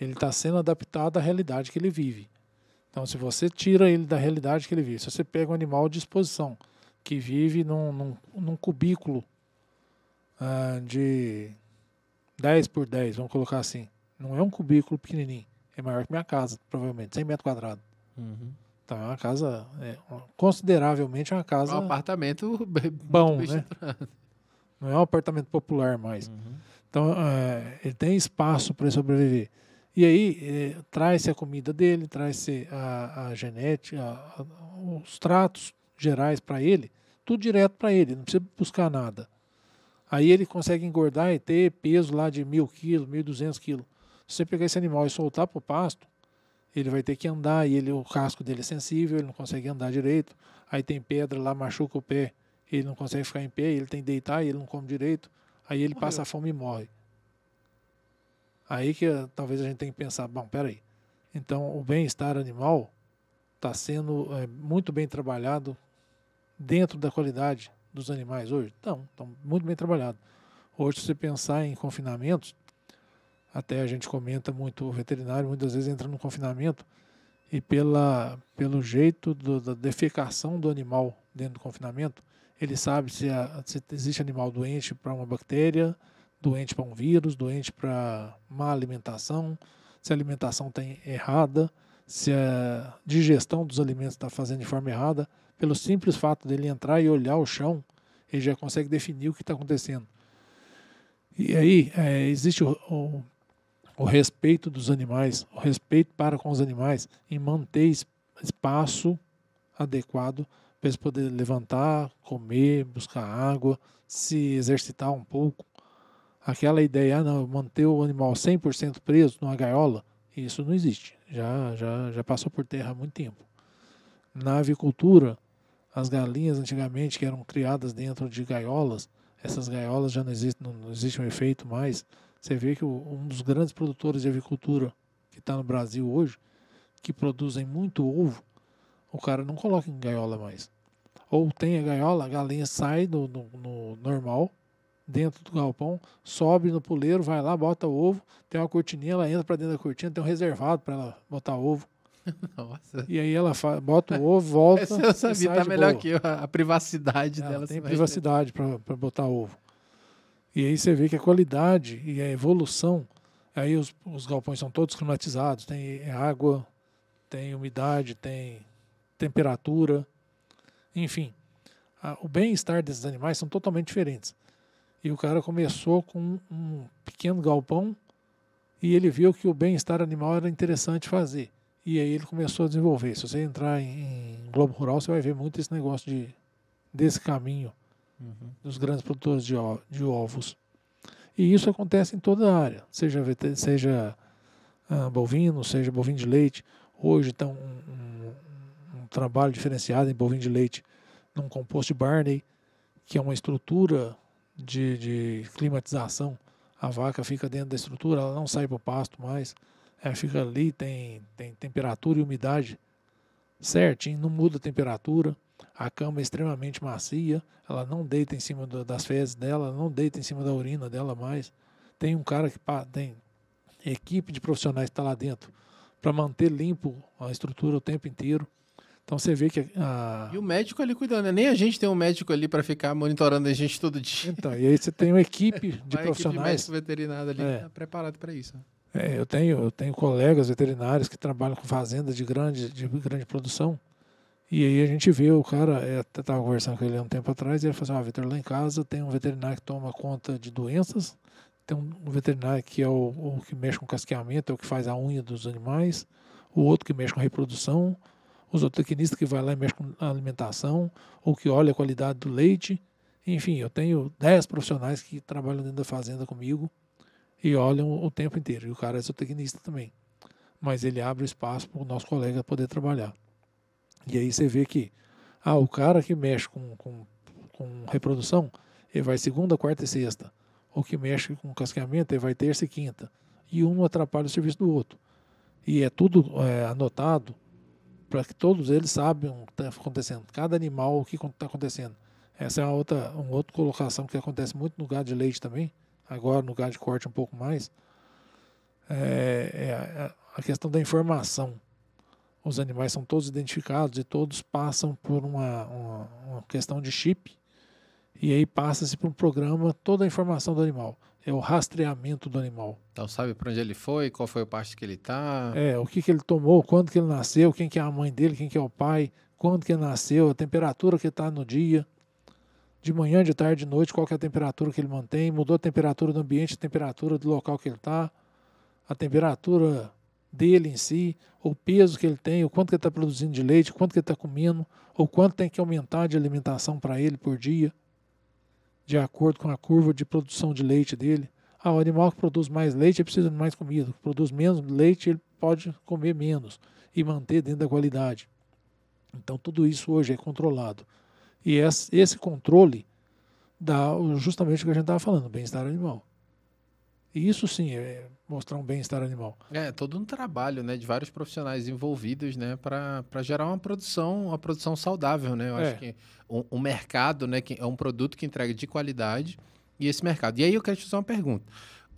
ele está sendo adaptado à realidade que ele vive. Então, se você tira ele da realidade que ele vive, se você pega um animal de exposição que vive num, num, num cubículo ah, de 10 por 10, vamos colocar assim, não é um cubículo pequenininho, é maior que minha casa, provavelmente, 100 metros quadrados. Uhum. Tá, uma casa é, consideravelmente uma casa. Um apartamento bom, né? Não é um apartamento popular mais. Uhum. Então, é, ele tem espaço para sobreviver. E aí, é, traz-se a comida dele, traz-se a, a genética, a, os tratos gerais para ele, tudo direto para ele, não precisa buscar nada. Aí ele consegue engordar e ter peso lá de mil quilos, mil duzentos quilos. Se você pegar esse animal e soltar para o pasto, ele vai ter que andar e ele, o casco dele é sensível, ele não consegue andar direito. Aí tem pedra lá, machuca o pé, ele não consegue ficar em pé, ele tem que deitar, ele não come direito. Aí ele Morreu. passa fome e morre. Aí que eh, talvez a gente tenha que pensar, bom, peraí. Então o bem-estar animal está sendo é, muito bem trabalhado dentro da qualidade dos animais hoje? Então estão muito bem trabalhados. Hoje, se você pensar em confinamentos, até a gente comenta muito, o veterinário muitas vezes entra no confinamento e pela, pelo jeito do, da defecação do animal dentro do confinamento, ele sabe se, a, se existe animal doente para uma bactéria, doente para um vírus, doente para má alimentação, se a alimentação tem tá errada, se a digestão dos alimentos está fazendo de forma errada. Pelo simples fato dele entrar e olhar o chão, ele já consegue definir o que está acontecendo. E aí é, existe o, o o respeito dos animais, o respeito para com os animais, em manter espaço adequado para eles poderem levantar, comer, buscar água, se exercitar um pouco. Aquela ideia, ah, não, manter o animal 100% preso numa gaiola, isso não existe. Já, já, já passou por terra há muito tempo. Na avicultura, as galinhas antigamente que eram criadas dentro de gaiolas, essas gaiolas já não existem, não existe um efeito mais. Você vê que um dos grandes produtores de avicultura que está no Brasil hoje, que produzem muito ovo, o cara não coloca em gaiola mais. Ou tem a gaiola, a galinha sai no, no, no normal, dentro do galpão, sobe no puleiro, vai lá, bota ovo, tem uma cortininha, ela entra para dentro da cortina, tem um reservado para ela botar ovo. Nossa. E aí ela bota o ovo, volta. Essa eu sabia, tá melhor boa. que eu, a privacidade ela dela. Tem assim, privacidade para botar ovo. E aí você vê que a qualidade e a evolução, aí os, os galpões são todos climatizados, tem água, tem umidade, tem temperatura, enfim. A, o bem-estar desses animais são totalmente diferentes. E o cara começou com um pequeno galpão e ele viu que o bem-estar animal era interessante fazer. E aí ele começou a desenvolver. Se você entrar em, em Globo Rural, você vai ver muito esse negócio de, desse caminho uhum. dos grandes produtores de, de, ovos. E isso acontece em toda a área, seja, seja ah, bovino, seja bovino de leite. Hoje está um, um, um, trabalho diferenciado em bovino de leite num composto Barney, que é uma estrutura de, de climatização. A vaca fica dentro da estrutura, ela não sai para o pasto mais. Ela é, fica ali, tem, tem temperatura e umidade certinho, não muda a temperatura. A cama é extremamente macia, ela não deita em cima do, das fezes dela, não deita em cima da urina dela mais. Tem um cara que tem equipe de profissionais que está lá dentro para manter limpo a estrutura o tempo inteiro. Então você vê que a... E o médico ali cuidando, né? Nem a gente tem um médico ali para ficar monitorando a gente todo dia. Então, e aí você tem uma equipe de Vai profissionais. Equipe de veterinário ali é. tá preparado para isso. É, eu tenho eu tenho colegas veterinários que trabalham com fazendas de grande de grande produção e aí a gente vê o cara, eu até estava conversando com ele há um tempo atrás, e ele falou assim, ah, Vitor, lá em casa tem um veterinário que toma conta de doenças, tem um veterinário que é o, o que mexe com casqueamento, é o que faz a unha dos animais, o outro que mexe com reprodução, o zootecnista que vai lá e mexe com a alimentação, ou que olha a qualidade do leite. Enfim, eu tenho 10 profissionais que trabalham dentro da fazenda comigo e olham o tempo inteiro. E o cara é zootecnista também. Mas ele abre espaço para o nosso colega poder trabalhar. E aí você vê que ah, o cara que mexe com, com, com reprodução, ele vai segunda, quarta e sexta. Ou que mexe com casqueamento, ele vai terça e quinta. E um atrapalha o serviço do outro. E é tudo é, anotado para que todos eles saibam o que está acontecendo. Cada animal, o que está acontecendo. Essa é uma outra, uma outra colocação que acontece muito no gado de leite também. Agora no gado de corte um pouco mais. É, é, é a questão da informação os animais são todos identificados e todos passam por uma, uma, uma questão de chip. E aí passa-se para um programa toda a informação do animal. É o rastreamento do animal. Então sabe para onde ele foi, qual foi o parte que ele está. É, o que, que ele tomou, quando que ele nasceu, quem que é a mãe dele, quem que é o pai, quando que ele nasceu, a temperatura que está no dia. De manhã, de tarde, de noite, qual que é a temperatura que ele mantém, mudou a temperatura do ambiente, a temperatura do local que ele está, a temperatura dele em si, o peso que ele tem, o quanto que ele está produzindo de leite, quanto que ele está comendo, ou quanto tem que aumentar de alimentação para ele por dia, de acordo com a curva de produção de leite dele. Ah, o animal que produz mais leite precisa de mais comida, o que produz menos leite ele pode comer menos e manter dentro da qualidade. Então tudo isso hoje é controlado. E esse controle dá justamente o que a gente estava falando, bem-estar animal. E isso sim é mostrar um bem-estar animal. É, todo um trabalho, né, de vários profissionais envolvidos, né, para gerar uma produção, uma produção saudável, né? Eu é. acho que um, um, mercado, né, que é um produto que entrega de qualidade e esse mercado. E aí eu quero te fazer uma pergunta.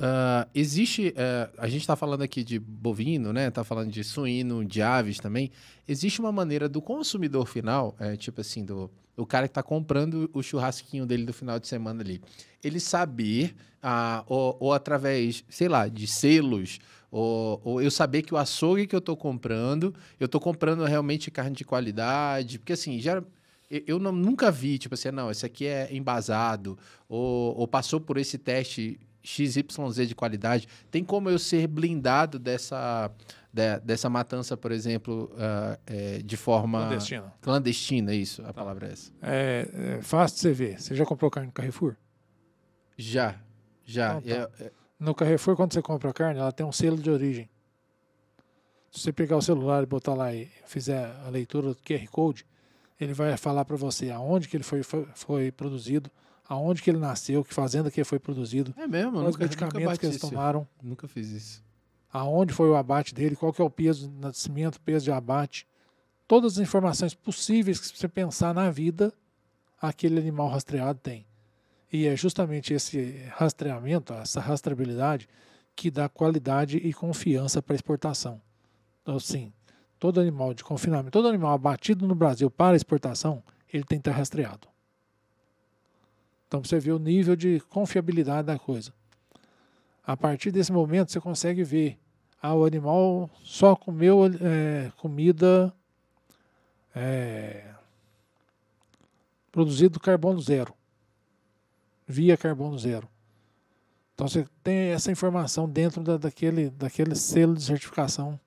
Uh, existe, uh, a gente está falando aqui de bovino, né? Está falando de suíno, de aves também. Existe uma maneira do consumidor final, é, tipo assim, do o cara que está comprando o churrasquinho dele do final de semana ali, ele saber, uh, ou, ou, através, sei lá, de selos, ou, ou eu saber que o açougue que eu estou comprando, eu estou comprando realmente carne de qualidade, porque assim, já, eu não, nunca vi, tipo assim, ah, não, esse aqui é embasado, ou, ou, passou por esse teste XYZ de qualidade? Tem como eu ser blindado dessa, de, dessa matança, por exemplo, uh, é, de forma. Clandestina. Clandestina, isso, a tá. palavra é essa. É, é fácil de você ver. Você já comprou carne no Carrefour? Já, já. Então, tá. é, é no Carrefour, quando você compra a carne, ela tem um selo de origem. Se você pegar o celular e botar lá e fizer a leitura do QR Code, ele vai falar para você aonde que ele foi, foi, foi produzido, aonde que ele nasceu, que fazenda que foi produzido. É mesmo, medicamentos nunca que eles isso. tomaram. Nunca fiz isso. Aonde foi o abate dele, qual que é o peso de nascimento, peso de abate. Todas as informações possíveis que você pensar na vida, aquele animal rastreado tem. E é justamente esse rastreamento, essa rastreabilidade, que dá qualidade e confiança para exportação. Então, sim, todo animal de confinamento, todo animal abatido no Brasil para exportação, ele tem que estar rastreado. Então você vê o nível de confiabilidade da coisa. A partir desse momento você consegue ver. Ah, o animal só comeu é, comida é, produzida do carbono zero. Via carbono zero. Então você tem essa informação dentro da, daquele, daquele selo de certificação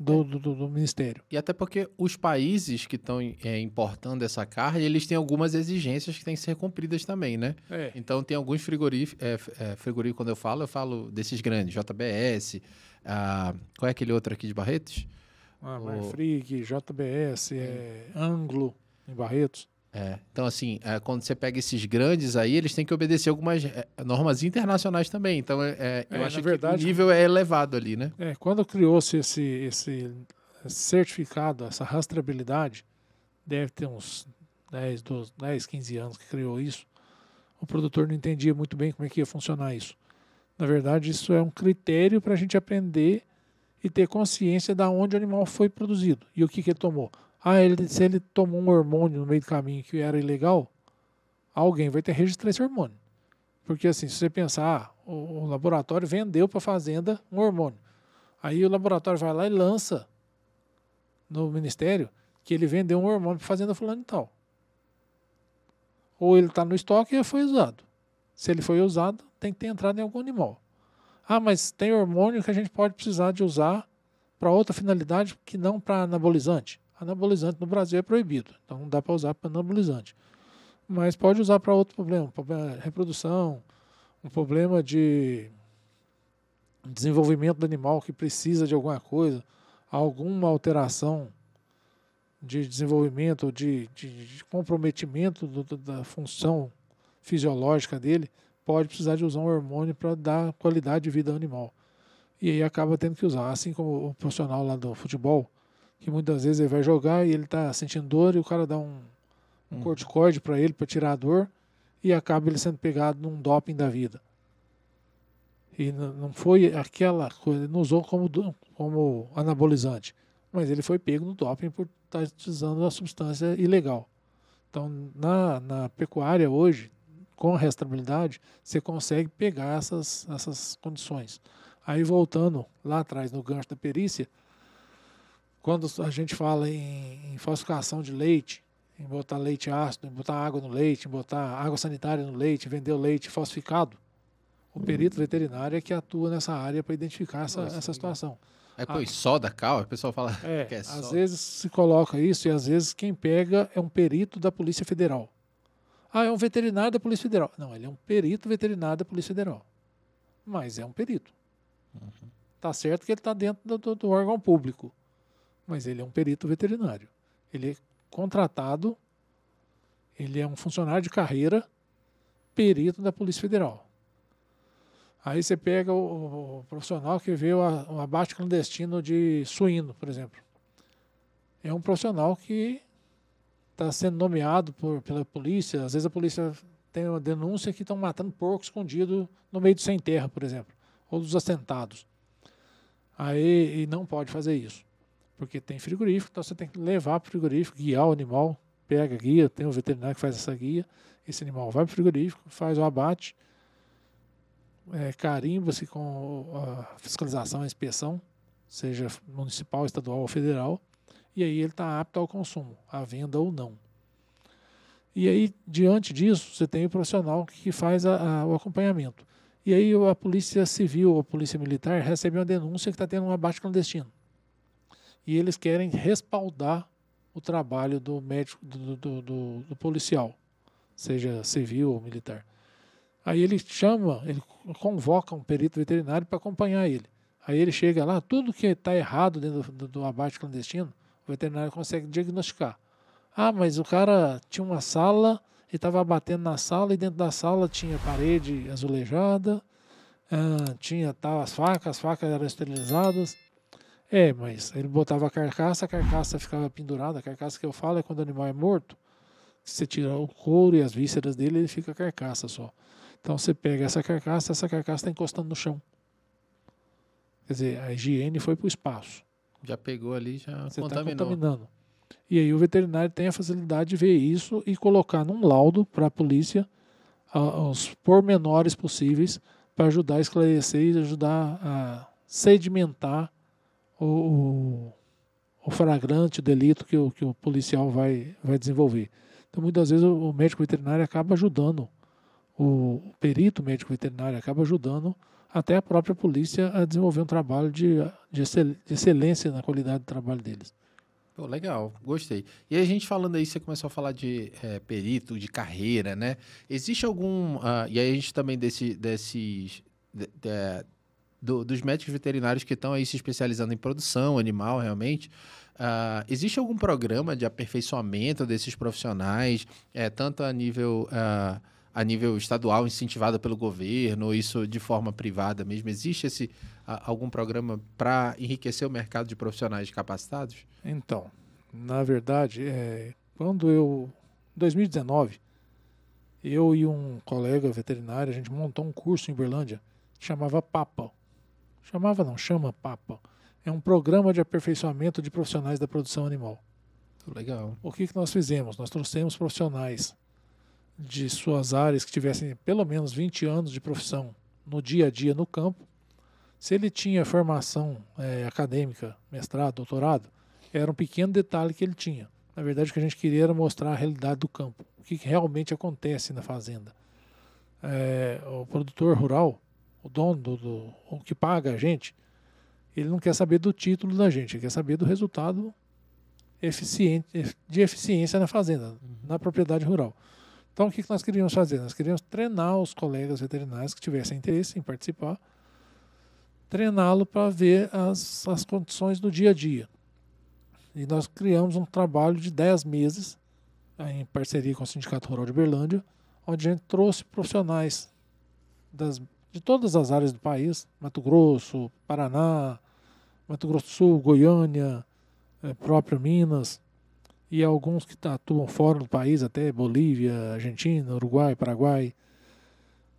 é. do, do, do, Ministério. E até porque os países que estão é, importando essa carne, eles têm algumas exigências que têm que ser cumpridas também, né? É. Então, tem alguns frigoríficos, é, é quando eu falo, eu falo desses grandes, JBS, a, ah, qual é aquele outro aqui de Barretos? Ah, o... Frig, JBS, é, Anglo, em Barretos. É. Então, assim, é, quando você pega esses grandes aí, eles têm que obedecer algumas é, normas internacionais também. Então, é, é, eu é, acho verdade, que o nível é elevado ali, né? É, quando criou-se esse, esse certificado, essa rastreabilidade, deve ter uns 10, 12, 10, 15 anos que criou isso. O produtor não entendia muito bem como é que ia funcionar isso. Na verdade, isso é um critério para a gente aprender e ter consciência da onde o animal foi produzido e o que, que ele tomou ah, ele, se ele tomou um hormônio no meio do caminho que era ilegal, alguém vai ter que registrar esse hormônio. Porque assim, se você pensar, ah, o, o laboratório vendeu para a fazenda um hormônio. Aí o laboratório vai lá e lança no ministério que ele vendeu um hormônio para a fazenda fulano e tal. Ou ele está no estoque e foi usado. Se ele foi usado, tem que ter entrado em algum animal. Ah, mas tem hormônio que a gente pode precisar de usar para outra finalidade que não para anabolizante. Anabolizante no Brasil é proibido, então não dá para usar para anabolizante. Mas pode usar para outro problema, um problema de reprodução, um problema de desenvolvimento do animal que precisa de alguma coisa, alguma alteração de desenvolvimento, de, de, de comprometimento do, da função fisiológica dele, pode precisar de usar um hormônio para dar qualidade de vida ao animal. E aí acaba tendo que usar, assim como o profissional lá do futebol que muitas vezes ele vai jogar e ele está sentindo dor e o cara dá um, um uhum. corticoide para ele para tirar a dor e acaba ele sendo pegado num doping da vida. E não foi aquela coisa, ele não usou como, como anabolizante, mas ele foi pego no doping por estar tá utilizando uma substância ilegal. Então, na, na pecuária hoje, com a restabilidade, você consegue pegar essas, essas condições. Aí, voltando lá atrás no gancho da perícia, quando a gente fala em, em falsificação de leite, em botar leite ácido, em botar água no leite, em botar água sanitária no leite, vender o leite falsificado, o uhum. perito veterinário é que atua nessa área para identificar essa, Nossa, essa situação. É com ah. soda, cal, o pessoal fala é, que é soda. Às vezes se coloca isso e às vezes quem pega é um perito da Polícia Federal. Ah, é um veterinário da Polícia Federal. Não, ele é um perito veterinário da Polícia Federal. Mas é um perito. Uhum. Tá certo que ele está dentro do, do, órgão público mas ele é um perito veterinário. Ele é contratado, ele é um funcionário de carreira, perito da Polícia Federal. Aí você pega o, o profissional que vê o abate clandestino de suíno, por exemplo. É um profissional que está sendo nomeado por, pela polícia. Às vezes a polícia tem uma denúncia que estão matando porco escondido no meio do sem terra, por exemplo, ou dos assentados. Aí e não pode fazer isso porque tem frigorífico, então você tem que levar para o frigorífico, guiar o animal, pega a guia, tem um veterinário que faz essa guia, esse animal vai para o frigorífico, faz o abate, é, carimba-se com a fiscalização, a inspeção, seja municipal, estadual ou federal, e aí ele está apto ao consumo, à venda ou não. E aí, diante disso, você tem o profissional que faz a, a, o acompanhamento. E aí a polícia civil, a polícia militar, recebe uma denúncia que está tendo um abate clandestino e eles querem respaldar o trabalho do médico, do, do, do, do policial, seja civil ou militar. Aí ele chama, ele convoca um perito veterinário para acompanhar ele. Aí ele chega lá, tudo que está errado dentro do, do, abate clandestino, o veterinário consegue diagnosticar. Ah, mas o cara tinha uma sala e estava abatendo na sala, e dentro da sala tinha parede azulejada, ah, tinha tá, as facas, as facas eram esterilizadas. É, mas ele botava a carcaça, a carcaça ficava pendurada. A carcaça que eu falo é quando o animal é morto. Você tira o couro e as vísceras dele, ele fica a carcaça só. Então você pega essa carcaça, essa carcaça está encostando no chão. Quer dizer, a higiene foi para o espaço. Já pegou ali, já você tá contaminou. Tá contaminando. E aí o veterinário tem a facilidade de ver isso e colocar num laudo para a polícia os pormenores possíveis para ajudar a esclarecer e ajudar a sedimentar o, o flagrante, o delito que o, que o policial vai, vai desenvolver. Então, muitas vezes, o, o médico veterinário acaba ajudando, o perito médico veterinário acaba ajudando até a própria polícia a desenvolver um trabalho de, de, excel, de excelência na qualidade do trabalho deles. Pô, legal, gostei. E a gente falando aí, você começou a falar de é, perito, de carreira, né? Existe algum. Uh, e aí a gente também desse, desses. De, de, do, dos médicos veterinários que estão aí se especializando em produção animal, realmente, Uh, existe algum programa de aperfeiçoamento desses profissionais, é, tanto a nível, uh, a nível estadual, incentivado pelo governo, isso de forma privada mesmo? Existe esse, uh, algum programa para enriquecer o mercado de profissionais capacitados? Então, na verdade, é, quando eu. Em 2019, eu e um colega veterinário, a gente montou um curso em Berlândia, que chamava PAPA, Chamava não, chama Papa. É um programa de aperfeiçoamento de profissionais da produção animal. Legal. O que, que nós fizemos? Nós trouxemos profissionais de suas áreas que tivessem pelo menos 20 anos de profissão no dia a dia no campo. Se ele tinha formação é, acadêmica, mestrado, doutorado, era um pequeno detalhe que ele tinha. Na verdade, o que a gente queria era mostrar a realidade do campo, o que realmente acontece na fazenda. É, o produtor rural, o dono do, do o que paga a gente, ele não quer saber do título da gente, ele quer saber do resultado eficiente, de eficiência na fazenda, uhum. na propriedade rural. Então, o que nós queríamos fazer? Nós queríamos treinar os colegas veterinários que tivessem interesse em participar, treiná-lo para ver as, as condições do dia a dia. E nós criamos um trabalho de 10 meses, em parceria com o Sindicato Rural de Berlândia, onde a gente trouxe profissionais das de todas as áreas do país, Mato Grosso, Paraná, Mato Grosso do Sul, Goiânia, é, próprio Minas, e alguns que tá, atuam fora do país, até Bolívia, Argentina, Uruguai, Paraguai.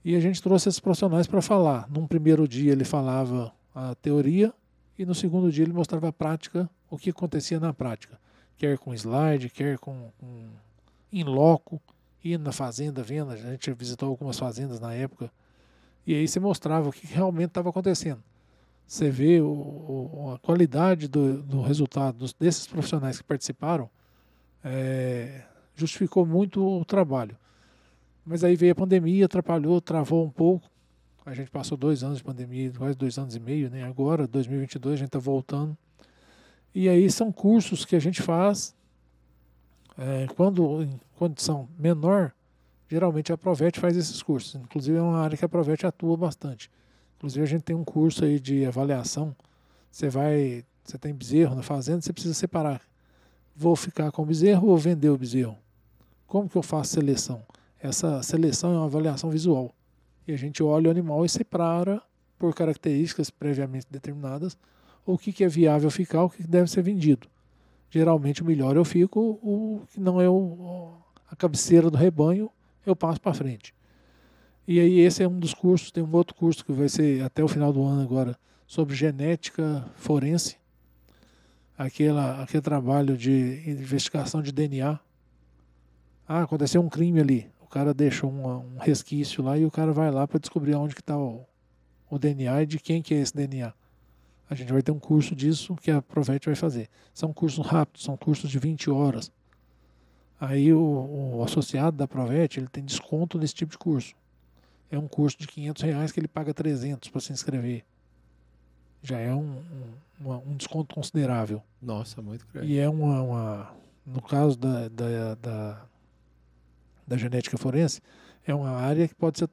E a gente trouxe esses profissionais para falar. Num primeiro dia ele falava a teoria e no segundo dia ele mostrava a prática, o que acontecia na prática, quer com slide, quer com, em loco, indo na fazenda vendo. A gente visitou algumas fazendas na época e aí você mostrava o que realmente estava acontecendo. Você vê o, o, a qualidade do, do resultado dos, desses profissionais que participaram é, justificou muito o trabalho. Mas aí veio a pandemia, atrapalhou, travou um pouco. A gente passou dois anos de pandemia, quase dois anos e meio, né? Agora, 2022, a gente está voltando. E aí são cursos que a gente faz é, quando em condição menor geralmente a Provet faz esses cursos. Inclusive é uma área que a Provet atua bastante. Inclusive a gente tem um curso aí de avaliação. Você vai, você tem bezerro na fazenda, você precisa separar. Vou ficar com o bezerro ou vender o bezerro? Como que eu faço seleção? Essa seleção é uma avaliação visual. E a gente olha o animal e separa por características previamente determinadas o que, que é viável ficar, o que, deve ser vendido. Geralmente o melhor eu fico, o que não é o, a cabeceira do rebanho eu passo para frente. E aí esse é um dos cursos, tem um outro curso que vai ser até o final do ano agora, sobre genética forense, aquela, aquele trabalho de investigação de DNA. Ah, aconteceu um crime ali, o cara deixou um um resquício lá e o cara vai lá para descobrir onde que está o, o DNA e de quem que é esse DNA. A gente vai ter um curso disso que a Provete vai fazer. São cursos rápidos, são cursos de 20 horas. Aí o, o associado da Provet, ele tem desconto nesse tipo de curso. É um curso de 500 reais que ele paga 300 para se inscrever. Já é um, um, um, desconto considerável. Nossa, muito grande. E é uma, uma no caso da, da, da, da genética forense, é uma área que pode ser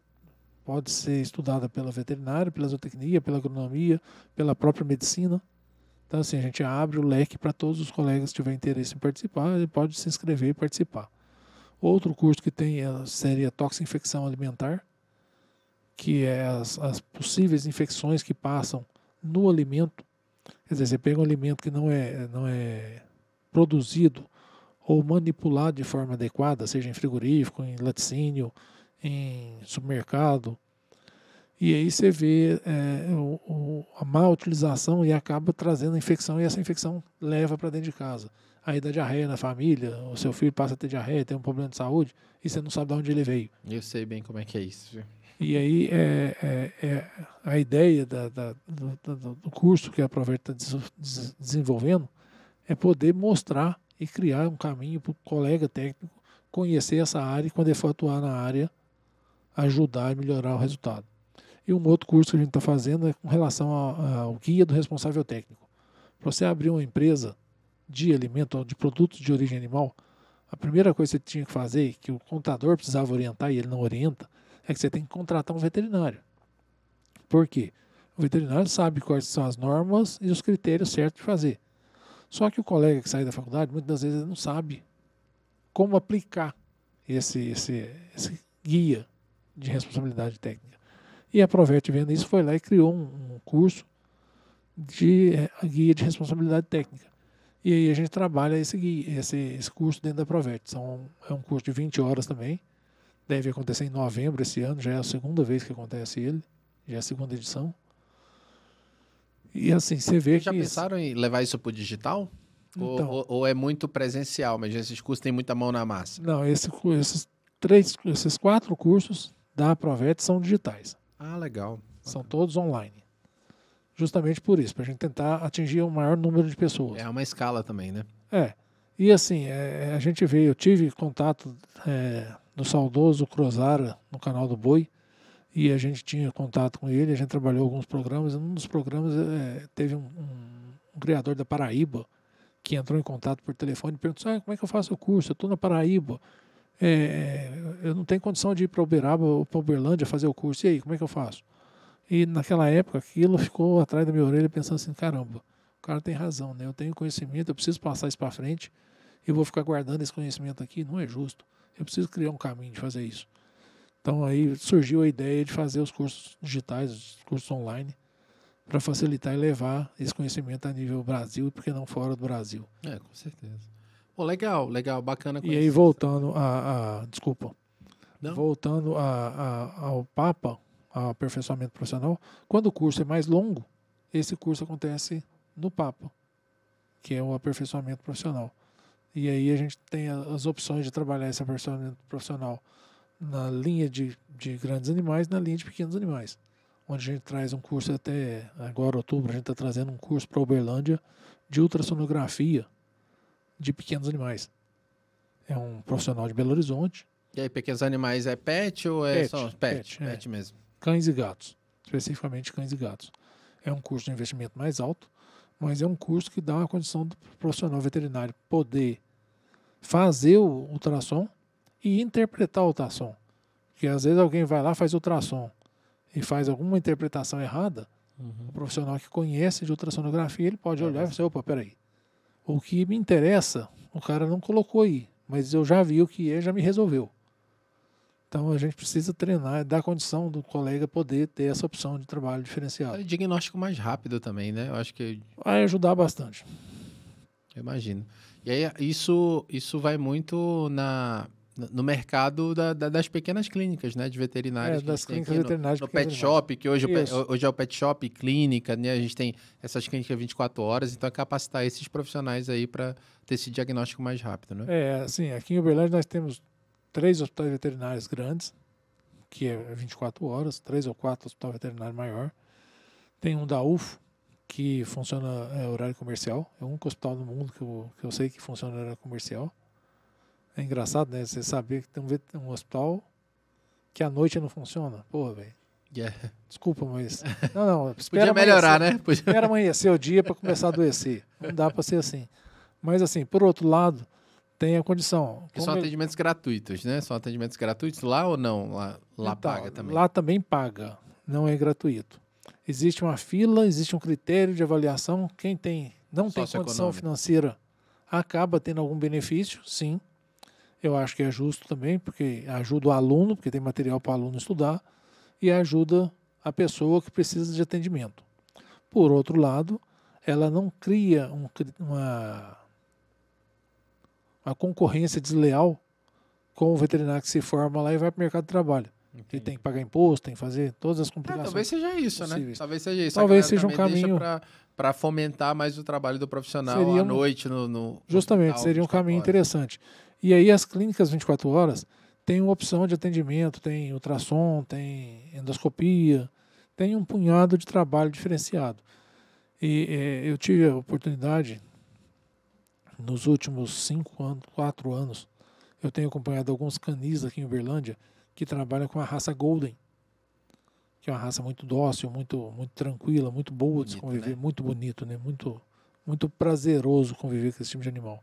pode ser estudada pela veterinária, pela zootecnia, pela agronomia, pela própria medicina. Então, assim, a gente abre o leque para todos os colegas que tiverem interesse em participar, ele pode se inscrever e participar. Outro curso que tem seria é toxinfecção alimentar, que é as, as, possíveis infecções que passam no alimento. Quer dizer, você pega um alimento que não é, não é produzido ou manipulado de forma adequada, seja em frigorífico, em laticínio, em supermercado, e aí você vê é, o, o, a má utilização e acaba trazendo infecção, e essa infecção leva para dentro de casa. Aí dá diarreia na família, o seu filho passa a ter diarreia, tem um problema de saúde, e você não sabe de onde ele veio. Eu sei bem como é que é isso. Viu? E aí é, é, é, a ideia da, da, do, do, curso que a Proverta está des, desenvolvendo é poder mostrar e criar um caminho para o colega técnico conhecer essa área e, quando ele for atuar na área, ajudar e melhorar o resultado. E um outro curso que a gente está fazendo é com relação ao guia do responsável técnico. Para você abrir uma empresa de alimento, de produtos de origem animal, a primeira coisa que você tinha que fazer, que o contador precisava orientar e ele não orienta, é que você tem que contratar um veterinário. Por quê? O veterinário sabe quais são as normas e os critérios certos de fazer. Só que o colega que sai da faculdade, muitas das vezes, não sabe como aplicar esse, esse, esse guia de responsabilidade técnica. E a Proverte, vendo isso, foi lá e criou um, um curso de é, guia de responsabilidade técnica. E aí a gente trabalha esse, esse, esse curso dentro da Proverte. São, é um curso de 20 horas também. Deve acontecer em novembro esse ano, já é a segunda vez que acontece ele, já é a segunda edição. E assim, você vê já que. Já pensaram isso... em levar isso para o digital? Então, ou, ou, é muito presencial, mas esses cursos têm muita mão na massa? Não, esse, esses, três, esses quatro cursos da Provet são digitais. Ah, legal. São todos online. Justamente por isso, para a gente tentar atingir o maior número de pessoas. É uma escala também, né? É. E assim, é, é, a gente veio, eu tive contato é, do saudoso Crozara no canal do Boi, e a gente tinha contato com ele, a gente trabalhou alguns programas, e um dos programas é, teve um, um, um, criador da Paraíba que entrou em contato por telefone e perguntou, assim, ah, como é que eu faço o curso? Eu estou na Paraíba. É, é, eu não tenho condição de ir para Uberaba ou para Uberlândia fazer o curso, e aí, como é que eu faço? E naquela época aquilo ficou atrás da minha orelha pensando assim, caramba, o cara tem razão, né? Eu tenho conhecimento, eu preciso passar isso para frente, eu vou ficar guardando esse conhecimento aqui, não é justo. Eu preciso criar um caminho de fazer isso. Então aí surgiu a ideia de fazer os cursos digitais, os cursos online, para facilitar e levar esse conhecimento a nível Brasil e porque não fora do Brasil. É, com certeza. Pô, legal, legal, bacana. Conhecer. E aí, voltando a. a desculpa. Não? Voltando a, a, ao Papa, ao aperfeiçoamento profissional, quando o curso é mais longo, esse curso acontece no Papa, que é o aperfeiçoamento profissional. E aí a gente tem as opções de trabalhar esse aperfeiçoamento profissional na linha de, de grandes animais na linha de pequenos animais. Onde a gente traz um curso até agora, outubro, a gente está trazendo um curso para Uberlândia de ultrassonografia de pequenos animais. É um profissional de Belo Horizonte. E aí, pequenos animais é pet ou é pet, só pet? Pet, pet é. mesmo. Cães e gatos, especificamente cães e gatos. É um curso de investimento mais alto, mas é um curso que dá uma condição do profissional veterinário poder fazer o ultrassom e interpretar o ultrassom. Porque às vezes alguém vai lá, faz ultrassom e faz alguma interpretação errada, uhum. o profissional que conhece de ultrassonografia, ele pode é olhar e falar, assim, opa, peraí, o que me interessa, o cara não colocou aí, mas eu já vi o que é, já me resolveu. Então a gente precisa treinar, dar condição do colega poder ter essa opção de trabalho diferenciado. É diagnóstico mais rápido também, né? Eu acho que vai ajudar bastante. Eu imagino. E aí isso isso vai muito na no mercado da, da, das pequenas clínicas, né? De veterinárias. É, das clínicas no, veterinárias. No pet shop, que hoje, hoje é o pet shop clínica, né? A gente tem essas clínicas 24 horas, então é capacitar esses profissionais aí para ter esse diagnóstico mais rápido, né? É, assim, aqui em Uberlândia nós temos três hospitais veterinários grandes, que é 24 horas, três ou quatro hospital veterinário maior. Tem um da UFO, que funciona é, horário comercial. É o único hospital no mundo que eu, que eu sei que funciona horário comercial. É engraçado, né? Você saber que tem um, hospital que à noite não funciona. Porra, velho. Yeah. É. Desculpa, mas. Não, não. Podia melhorar, né? Podia... Espera amanhecer o dia para começar a adoecer. Não dá para ser assim. Mas, assim, por outro lado, tem a condição. são é atendimentos gratuitos, né? São atendimentos gratuitos lá ou não? Lá, lá então, paga também? Lá também paga. Não é gratuito. Existe uma fila, existe um critério de avaliação. Quem tem, não tem condição financeira acaba tendo algum benefício, sim. Eu acho que é justo também, porque ajuda o aluno, porque tem material para o aluno estudar, e ajuda a pessoa que precisa de atendimento. Por outro lado, ela não cria um, uma, uma concorrência desleal com o veterinário que se forma lá e vai para o mercado de trabalho. Entendi. Ele tem que pagar imposto, tem que fazer todas as é, complicações. É, talvez seja isso, possíveis. né? Talvez seja isso. Talvez seja um caminho. Para fomentar mais o trabalho do profissional seria um, à noite no. no justamente, seria um caminho interessante. E aí as clínicas 24 horas têm uma opção de atendimento, tem ultrassom, tem endoscopia, tem um punhado de trabalho diferenciado. E é, eu tive a oportunidade nos últimos cinco anos, quatro anos, eu tenho acompanhado alguns canis aqui em Uberlândia que trabalham com a raça Golden, que é uma raça muito dócil, muito muito tranquila, muito boa bonito, de se conviver, né? muito bonito, né? Muito muito prazeroso conviver com esse tipo de animal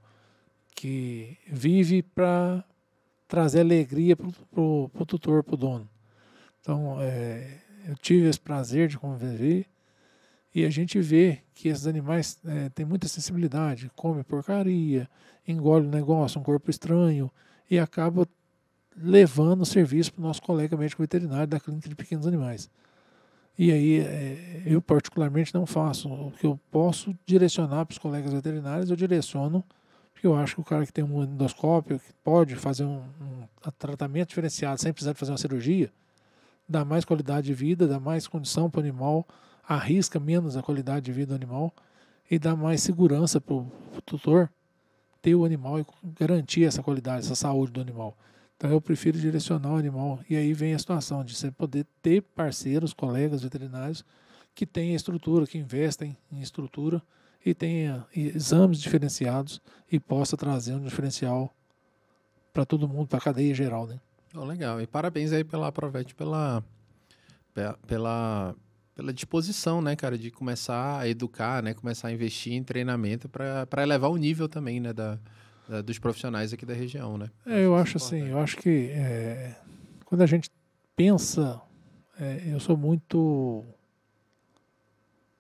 que vive para trazer alegria para o tutor, para o dono. Então, é, eu tive esse prazer de conviver e a gente vê que esses animais é, têm muita sensibilidade, come porcaria, engole o negócio, um corpo estranho e acaba levando o serviço para o nosso colega médico veterinário da clínica de pequenos animais. E aí, é, eu particularmente não faço. O que eu posso direcionar para os colegas veterinários, eu direciono eu acho que o cara que tem um endoscópio, que pode fazer um, um tratamento diferenciado sem precisar de fazer uma cirurgia, dá mais qualidade de vida, dá mais condição para o animal, arrisca menos a qualidade de vida do animal e dá mais segurança para o tutor ter o animal e garantir essa qualidade, essa saúde do animal. Então eu prefiro direcionar o animal. E aí vem a situação de você poder ter parceiros, colegas veterinários que têm estrutura, que investem em estrutura e tenha exames diferenciados e possa trazer um diferencial para todo mundo, para a cadeia geral, né? Oh, legal. E parabéns aí pela aproveite pela, pela, pela disposição, né, cara, de começar a educar, né, começar a investir em treinamento para elevar o nível também, né, da, da, dos profissionais aqui da região, né? É, eu acho, é acho assim, eu acho que é, quando a gente pensa, é, eu sou muito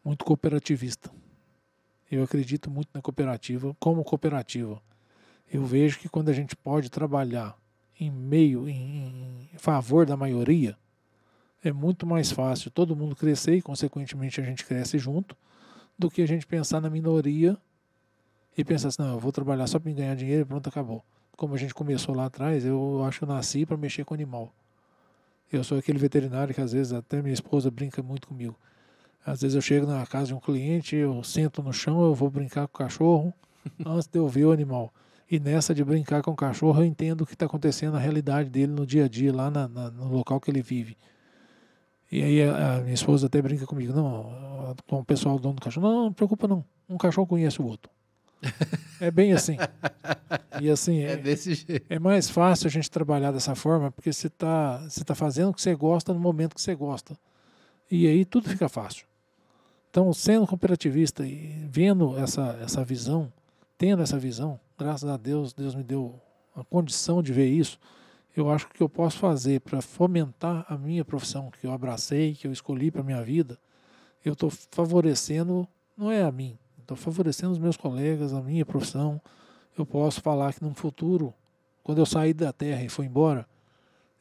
muito cooperativista. Eu acredito muito na cooperativa como cooperativa. Eu vejo que quando a gente pode trabalhar em meio, em, em favor da maioria, é muito mais fácil todo mundo crescer e, consequentemente, a gente cresce junto, do que a gente pensar na minoria e pensar assim: não, eu vou trabalhar só para ganhar dinheiro e pronto, acabou. Como a gente começou lá atrás, eu acho que eu nasci para mexer com animal. Eu sou aquele veterinário que às vezes até minha esposa brinca muito comigo. Às vezes eu chego na casa de um cliente, eu sento no chão, eu vou brincar com o cachorro antes de eu ver o animal. E nessa de brincar com o cachorro, eu entendo o que está acontecendo na realidade dele no dia a dia, lá na, na, no local que ele vive. E aí a, a, minha esposa até brinca comigo, não, com o pessoal dono do cachorro, não, não, não preocupa não, um cachorro conhece o outro. É bem assim. E assim, é, é, desse jeito. é mais fácil a gente trabalhar dessa forma, porque você está você tá fazendo o que você gosta no momento que você gosta. E aí tudo fica fácil. Então, sendo cooperativista e vendo essa, essa visão, tendo essa visão, graças a Deus, Deus me deu a condição de ver isso. Eu acho que o que eu posso fazer para fomentar a minha profissão, que eu abracei, que eu escolhi para a minha vida, eu estou favorecendo, não é a mim, estou favorecendo os meus colegas, a minha profissão. Eu posso falar que no futuro, quando eu sair da terra e for embora,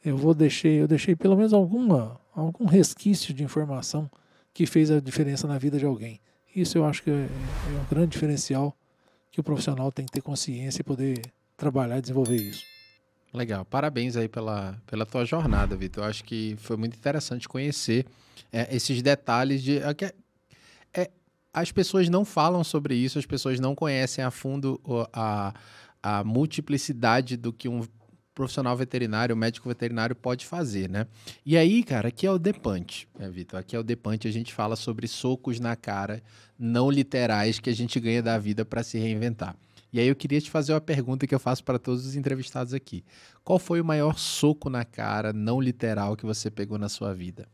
eu vou deixei, eu deixei pelo menos alguma, algum resquício de informação que fez a diferença na vida de alguém. Isso eu acho que é, é, é, um grande diferencial que o profissional tem que ter consciência e poder trabalhar e desenvolver isso. Legal, parabéns aí pela, pela tua jornada, Vitor. Acho que foi muito interessante conhecer é, esses detalhes de. É, é, as pessoas não falam sobre isso, as pessoas não conhecem a fundo a, a multiplicidade do que um profissional veterinário, médico veterinário pode fazer, né? E aí, cara, aqui é o depante, né, Vitor? Aqui é o depante, a gente fala sobre socos na cara não literais que a gente ganha da vida para se reinventar. E aí eu queria te fazer uma pergunta que eu faço para todos os entrevistados aqui. Qual foi o maior soco na cara não literal que você pegou na sua vida?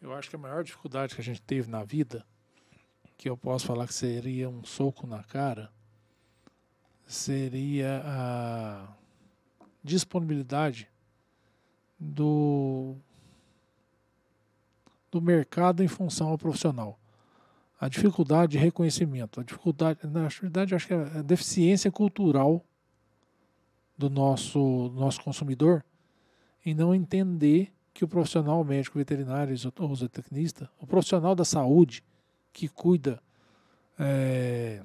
Eu acho que a maior dificuldade que a gente teve na vida, que eu posso falar que seria um soco na cara, seria a disponibilidade do, do mercado em função ao profissional. A dificuldade de reconhecimento, a dificuldade, na verdade, acho que é a deficiência cultural do nosso, nosso consumidor em não entender que o profissional médico veterinário, ou zootecnista, o profissional da saúde que cuida é,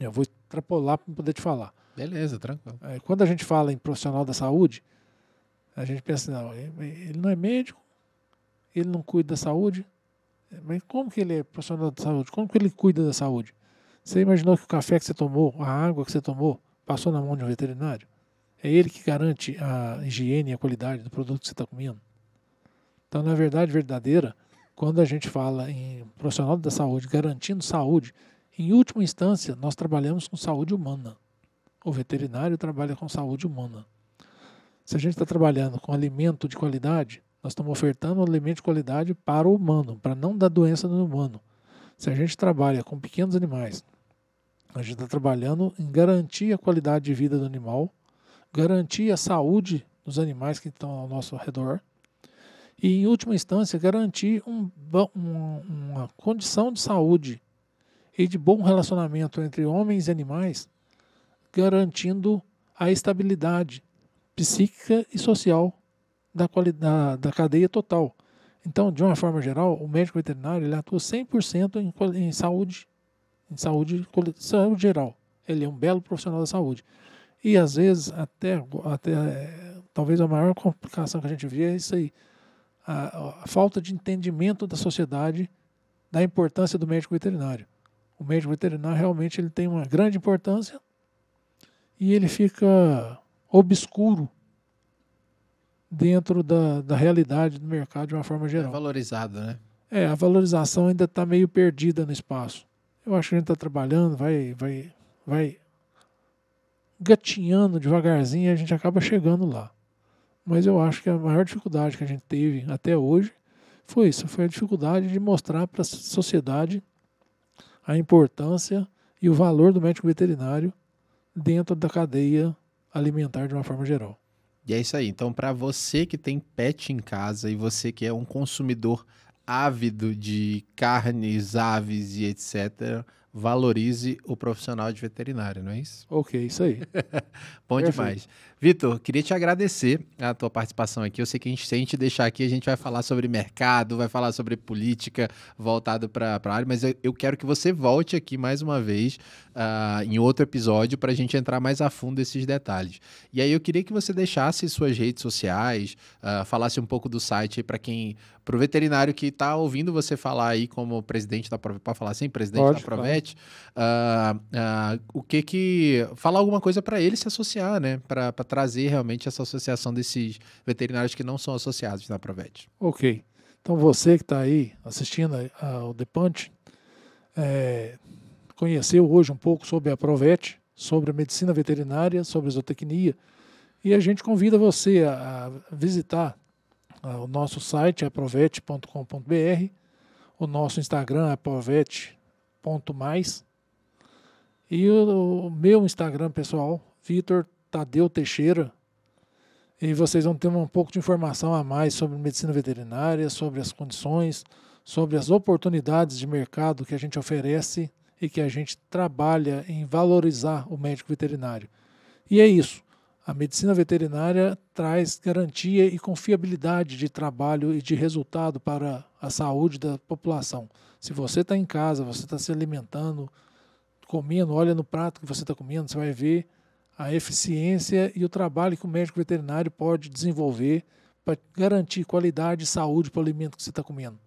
eu vou extrapolar para poder te falar. Beleza, tranquilo. É, quando a gente fala em profissional da saúde, a gente pensa, não, ele não é médico, ele não cuida da saúde, mas como que ele é profissional da saúde? Como que ele cuida da saúde? Você imaginou que o café que você tomou, a água que você tomou, passou na mão de um veterinário? É ele que garante a higiene e a qualidade do produto que você está comendo. Então, na verdade verdadeira, quando a gente fala em profissional da saúde garantindo saúde, em última instância, nós trabalhamos com saúde humana. O veterinário trabalha com saúde humana. Se a gente está trabalhando com alimento de qualidade, nós estamos ofertando um alimento de qualidade para o humano, para não dar doença no humano. Se a gente trabalha com pequenos animais, a gente está trabalhando em garantir a qualidade de vida do animal, garantir a saúde dos animais que estão ao nosso redor e, em última instância, garantir um, um, uma condição de saúde e de bom relacionamento entre homens e animais, garantindo a estabilidade psíquica e social da, da, da cadeia total. Então, de uma forma geral, o médico veterinário ele atua 100% em, em saúde, em saúde, saúde geral. Ele é um belo profissional da saúde. E às vezes, até, até talvez a maior complicação que a gente vê é isso aí: a, a falta de entendimento da sociedade da importância do médico veterinário o médico veterinário realmente ele tem uma grande importância e ele fica obscuro dentro da, da realidade do mercado de uma forma é geral. É valorizado, né? É, a valorização ainda está meio perdida no espaço. Eu acho que a gente está trabalhando, vai, vai, vai gatinhando devagarzinho e a gente acaba chegando lá. Mas eu acho que a maior dificuldade que a gente teve até hoje foi isso, foi a dificuldade de mostrar para a sociedade a importância e o valor do médico veterinário dentro da cadeia alimentar de uma forma geral. E é isso aí. Então, para você que tem pet em casa e você que é um consumidor ávido de carnes, aves e etc., valorize o profissional de veterinário, não é isso? Ok, isso aí. Bom Perfeito. demais. Vitor, queria te agradecer a tua participação aqui. Eu sei que a gente, se a deixar aqui, a gente vai falar sobre mercado, vai falar sobre política voltado para a área, mas eu, eu, quero que você volte aqui mais uma vez uh, em outro episódio para a gente entrar mais a fundo esses detalhes. E aí eu queria que você deixasse suas redes sociais, uh, falasse um pouco do site para quem, para o veterinário que está ouvindo você falar aí como presidente da Provet, para falar assim, presidente Pode, da Provet, claro. uh, ah, o que que falar alguma coisa para ele se associar, né? trazer realmente essa associação desses veterinários que não são associados na Provet. Ok. Então você que está aí assistindo ao The Punch, é, conheceu hoje um pouco sobre a Provet, sobre a medicina veterinária, sobre a zootecnia, e a gente convida você a, a visitar a, o nosso site, aprovet.com.br, o nosso Instagram, aprovet.mais, e o, o meu Instagram pessoal, Vitor Tadeu Teixeira. E vocês vão ter um pouco de informação a mais sobre medicina veterinária, sobre as condições, sobre as oportunidades de mercado que a gente oferece e que a gente trabalha em valorizar o médico veterinário. E é isso. A medicina veterinária traz garantia e confiabilidade de trabalho e de resultado para a saúde da população. Se você está em casa, você está se alimentando, comendo, olha no prato que você está comendo, você vai ver a eficiência e o trabalho que o médico veterinário pode desenvolver para garantir qualidade e saúde para o alimento que você está comendo.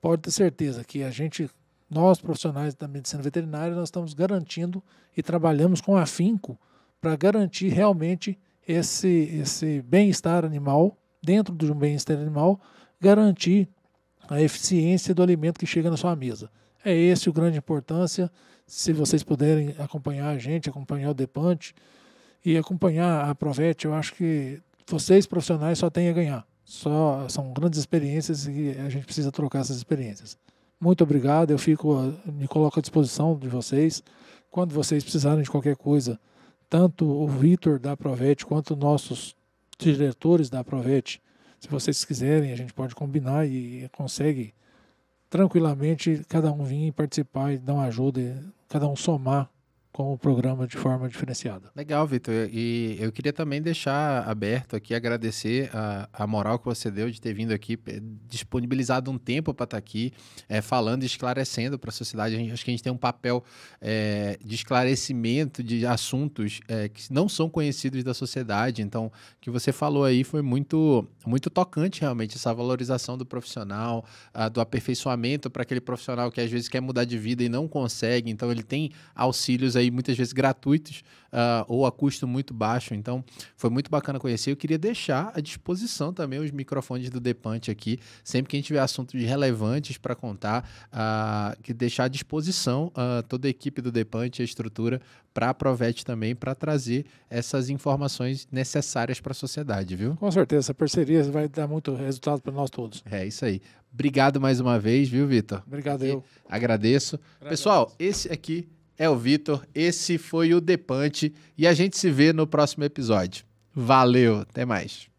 Pode ter certeza que a gente, nós profissionais da medicina veterinária, nós estamos garantindo e trabalhamos com afinco para garantir realmente esse, esse bem-estar animal, dentro de um bem-estar animal, garantir a eficiência do alimento que chega na sua mesa. É esse o grande importância se vocês puderem acompanhar a gente, acompanhar o Depante e acompanhar a Provet, eu acho que vocês profissionais só têm a ganhar. Só são grandes experiências e a gente precisa trocar essas experiências. Muito obrigado, eu fico me coloco à disposição de vocês quando vocês precisarem de qualquer coisa. Tanto o Vitor da Provet quanto nossos diretores da Provet, se vocês quiserem, a gente pode combinar e consegue tranquilamente cada um vir participar e dar uma ajuda, cada um somar com o programa de forma diferenciada. Legal, Vitor. E eu queria também deixar aberto aqui, agradecer a, a moral que você deu de ter vindo aqui, eh, disponibilizado um tempo para estar tá aqui, é, falando e esclarecendo para a sociedade. acho que a gente tem um papel é, de esclarecimento de assuntos é, que não são conhecidos da sociedade. Então, o que você falou aí foi muito, muito tocante, realmente, essa valorização do profissional, a, do aperfeiçoamento para aquele profissional que às vezes quer mudar de vida e não consegue. Então, ele tem auxílios aí aí muitas vezes gratuitos uh, ou a custo muito baixo. Então, foi muito bacana conhecer. Eu queria deixar à disposição também os microfones do Depante aqui, sempre que a gente tiver assuntos relevantes para contar, uh, que deixar à disposição uh, toda a equipe do Depante, a estrutura, para a também, para trazer essas informações necessárias para a sociedade, viu? Com certeza, essa parceria vai dar muito resultado para nós todos. É isso aí. Obrigado mais uma vez, viu, Vitor? Obrigado, e eu. Agradeço. Agradeço. Pessoal, esse aqui é o Vitor. Esse foi o Depante e a gente se vê no próximo episódio. Valeu, até mais.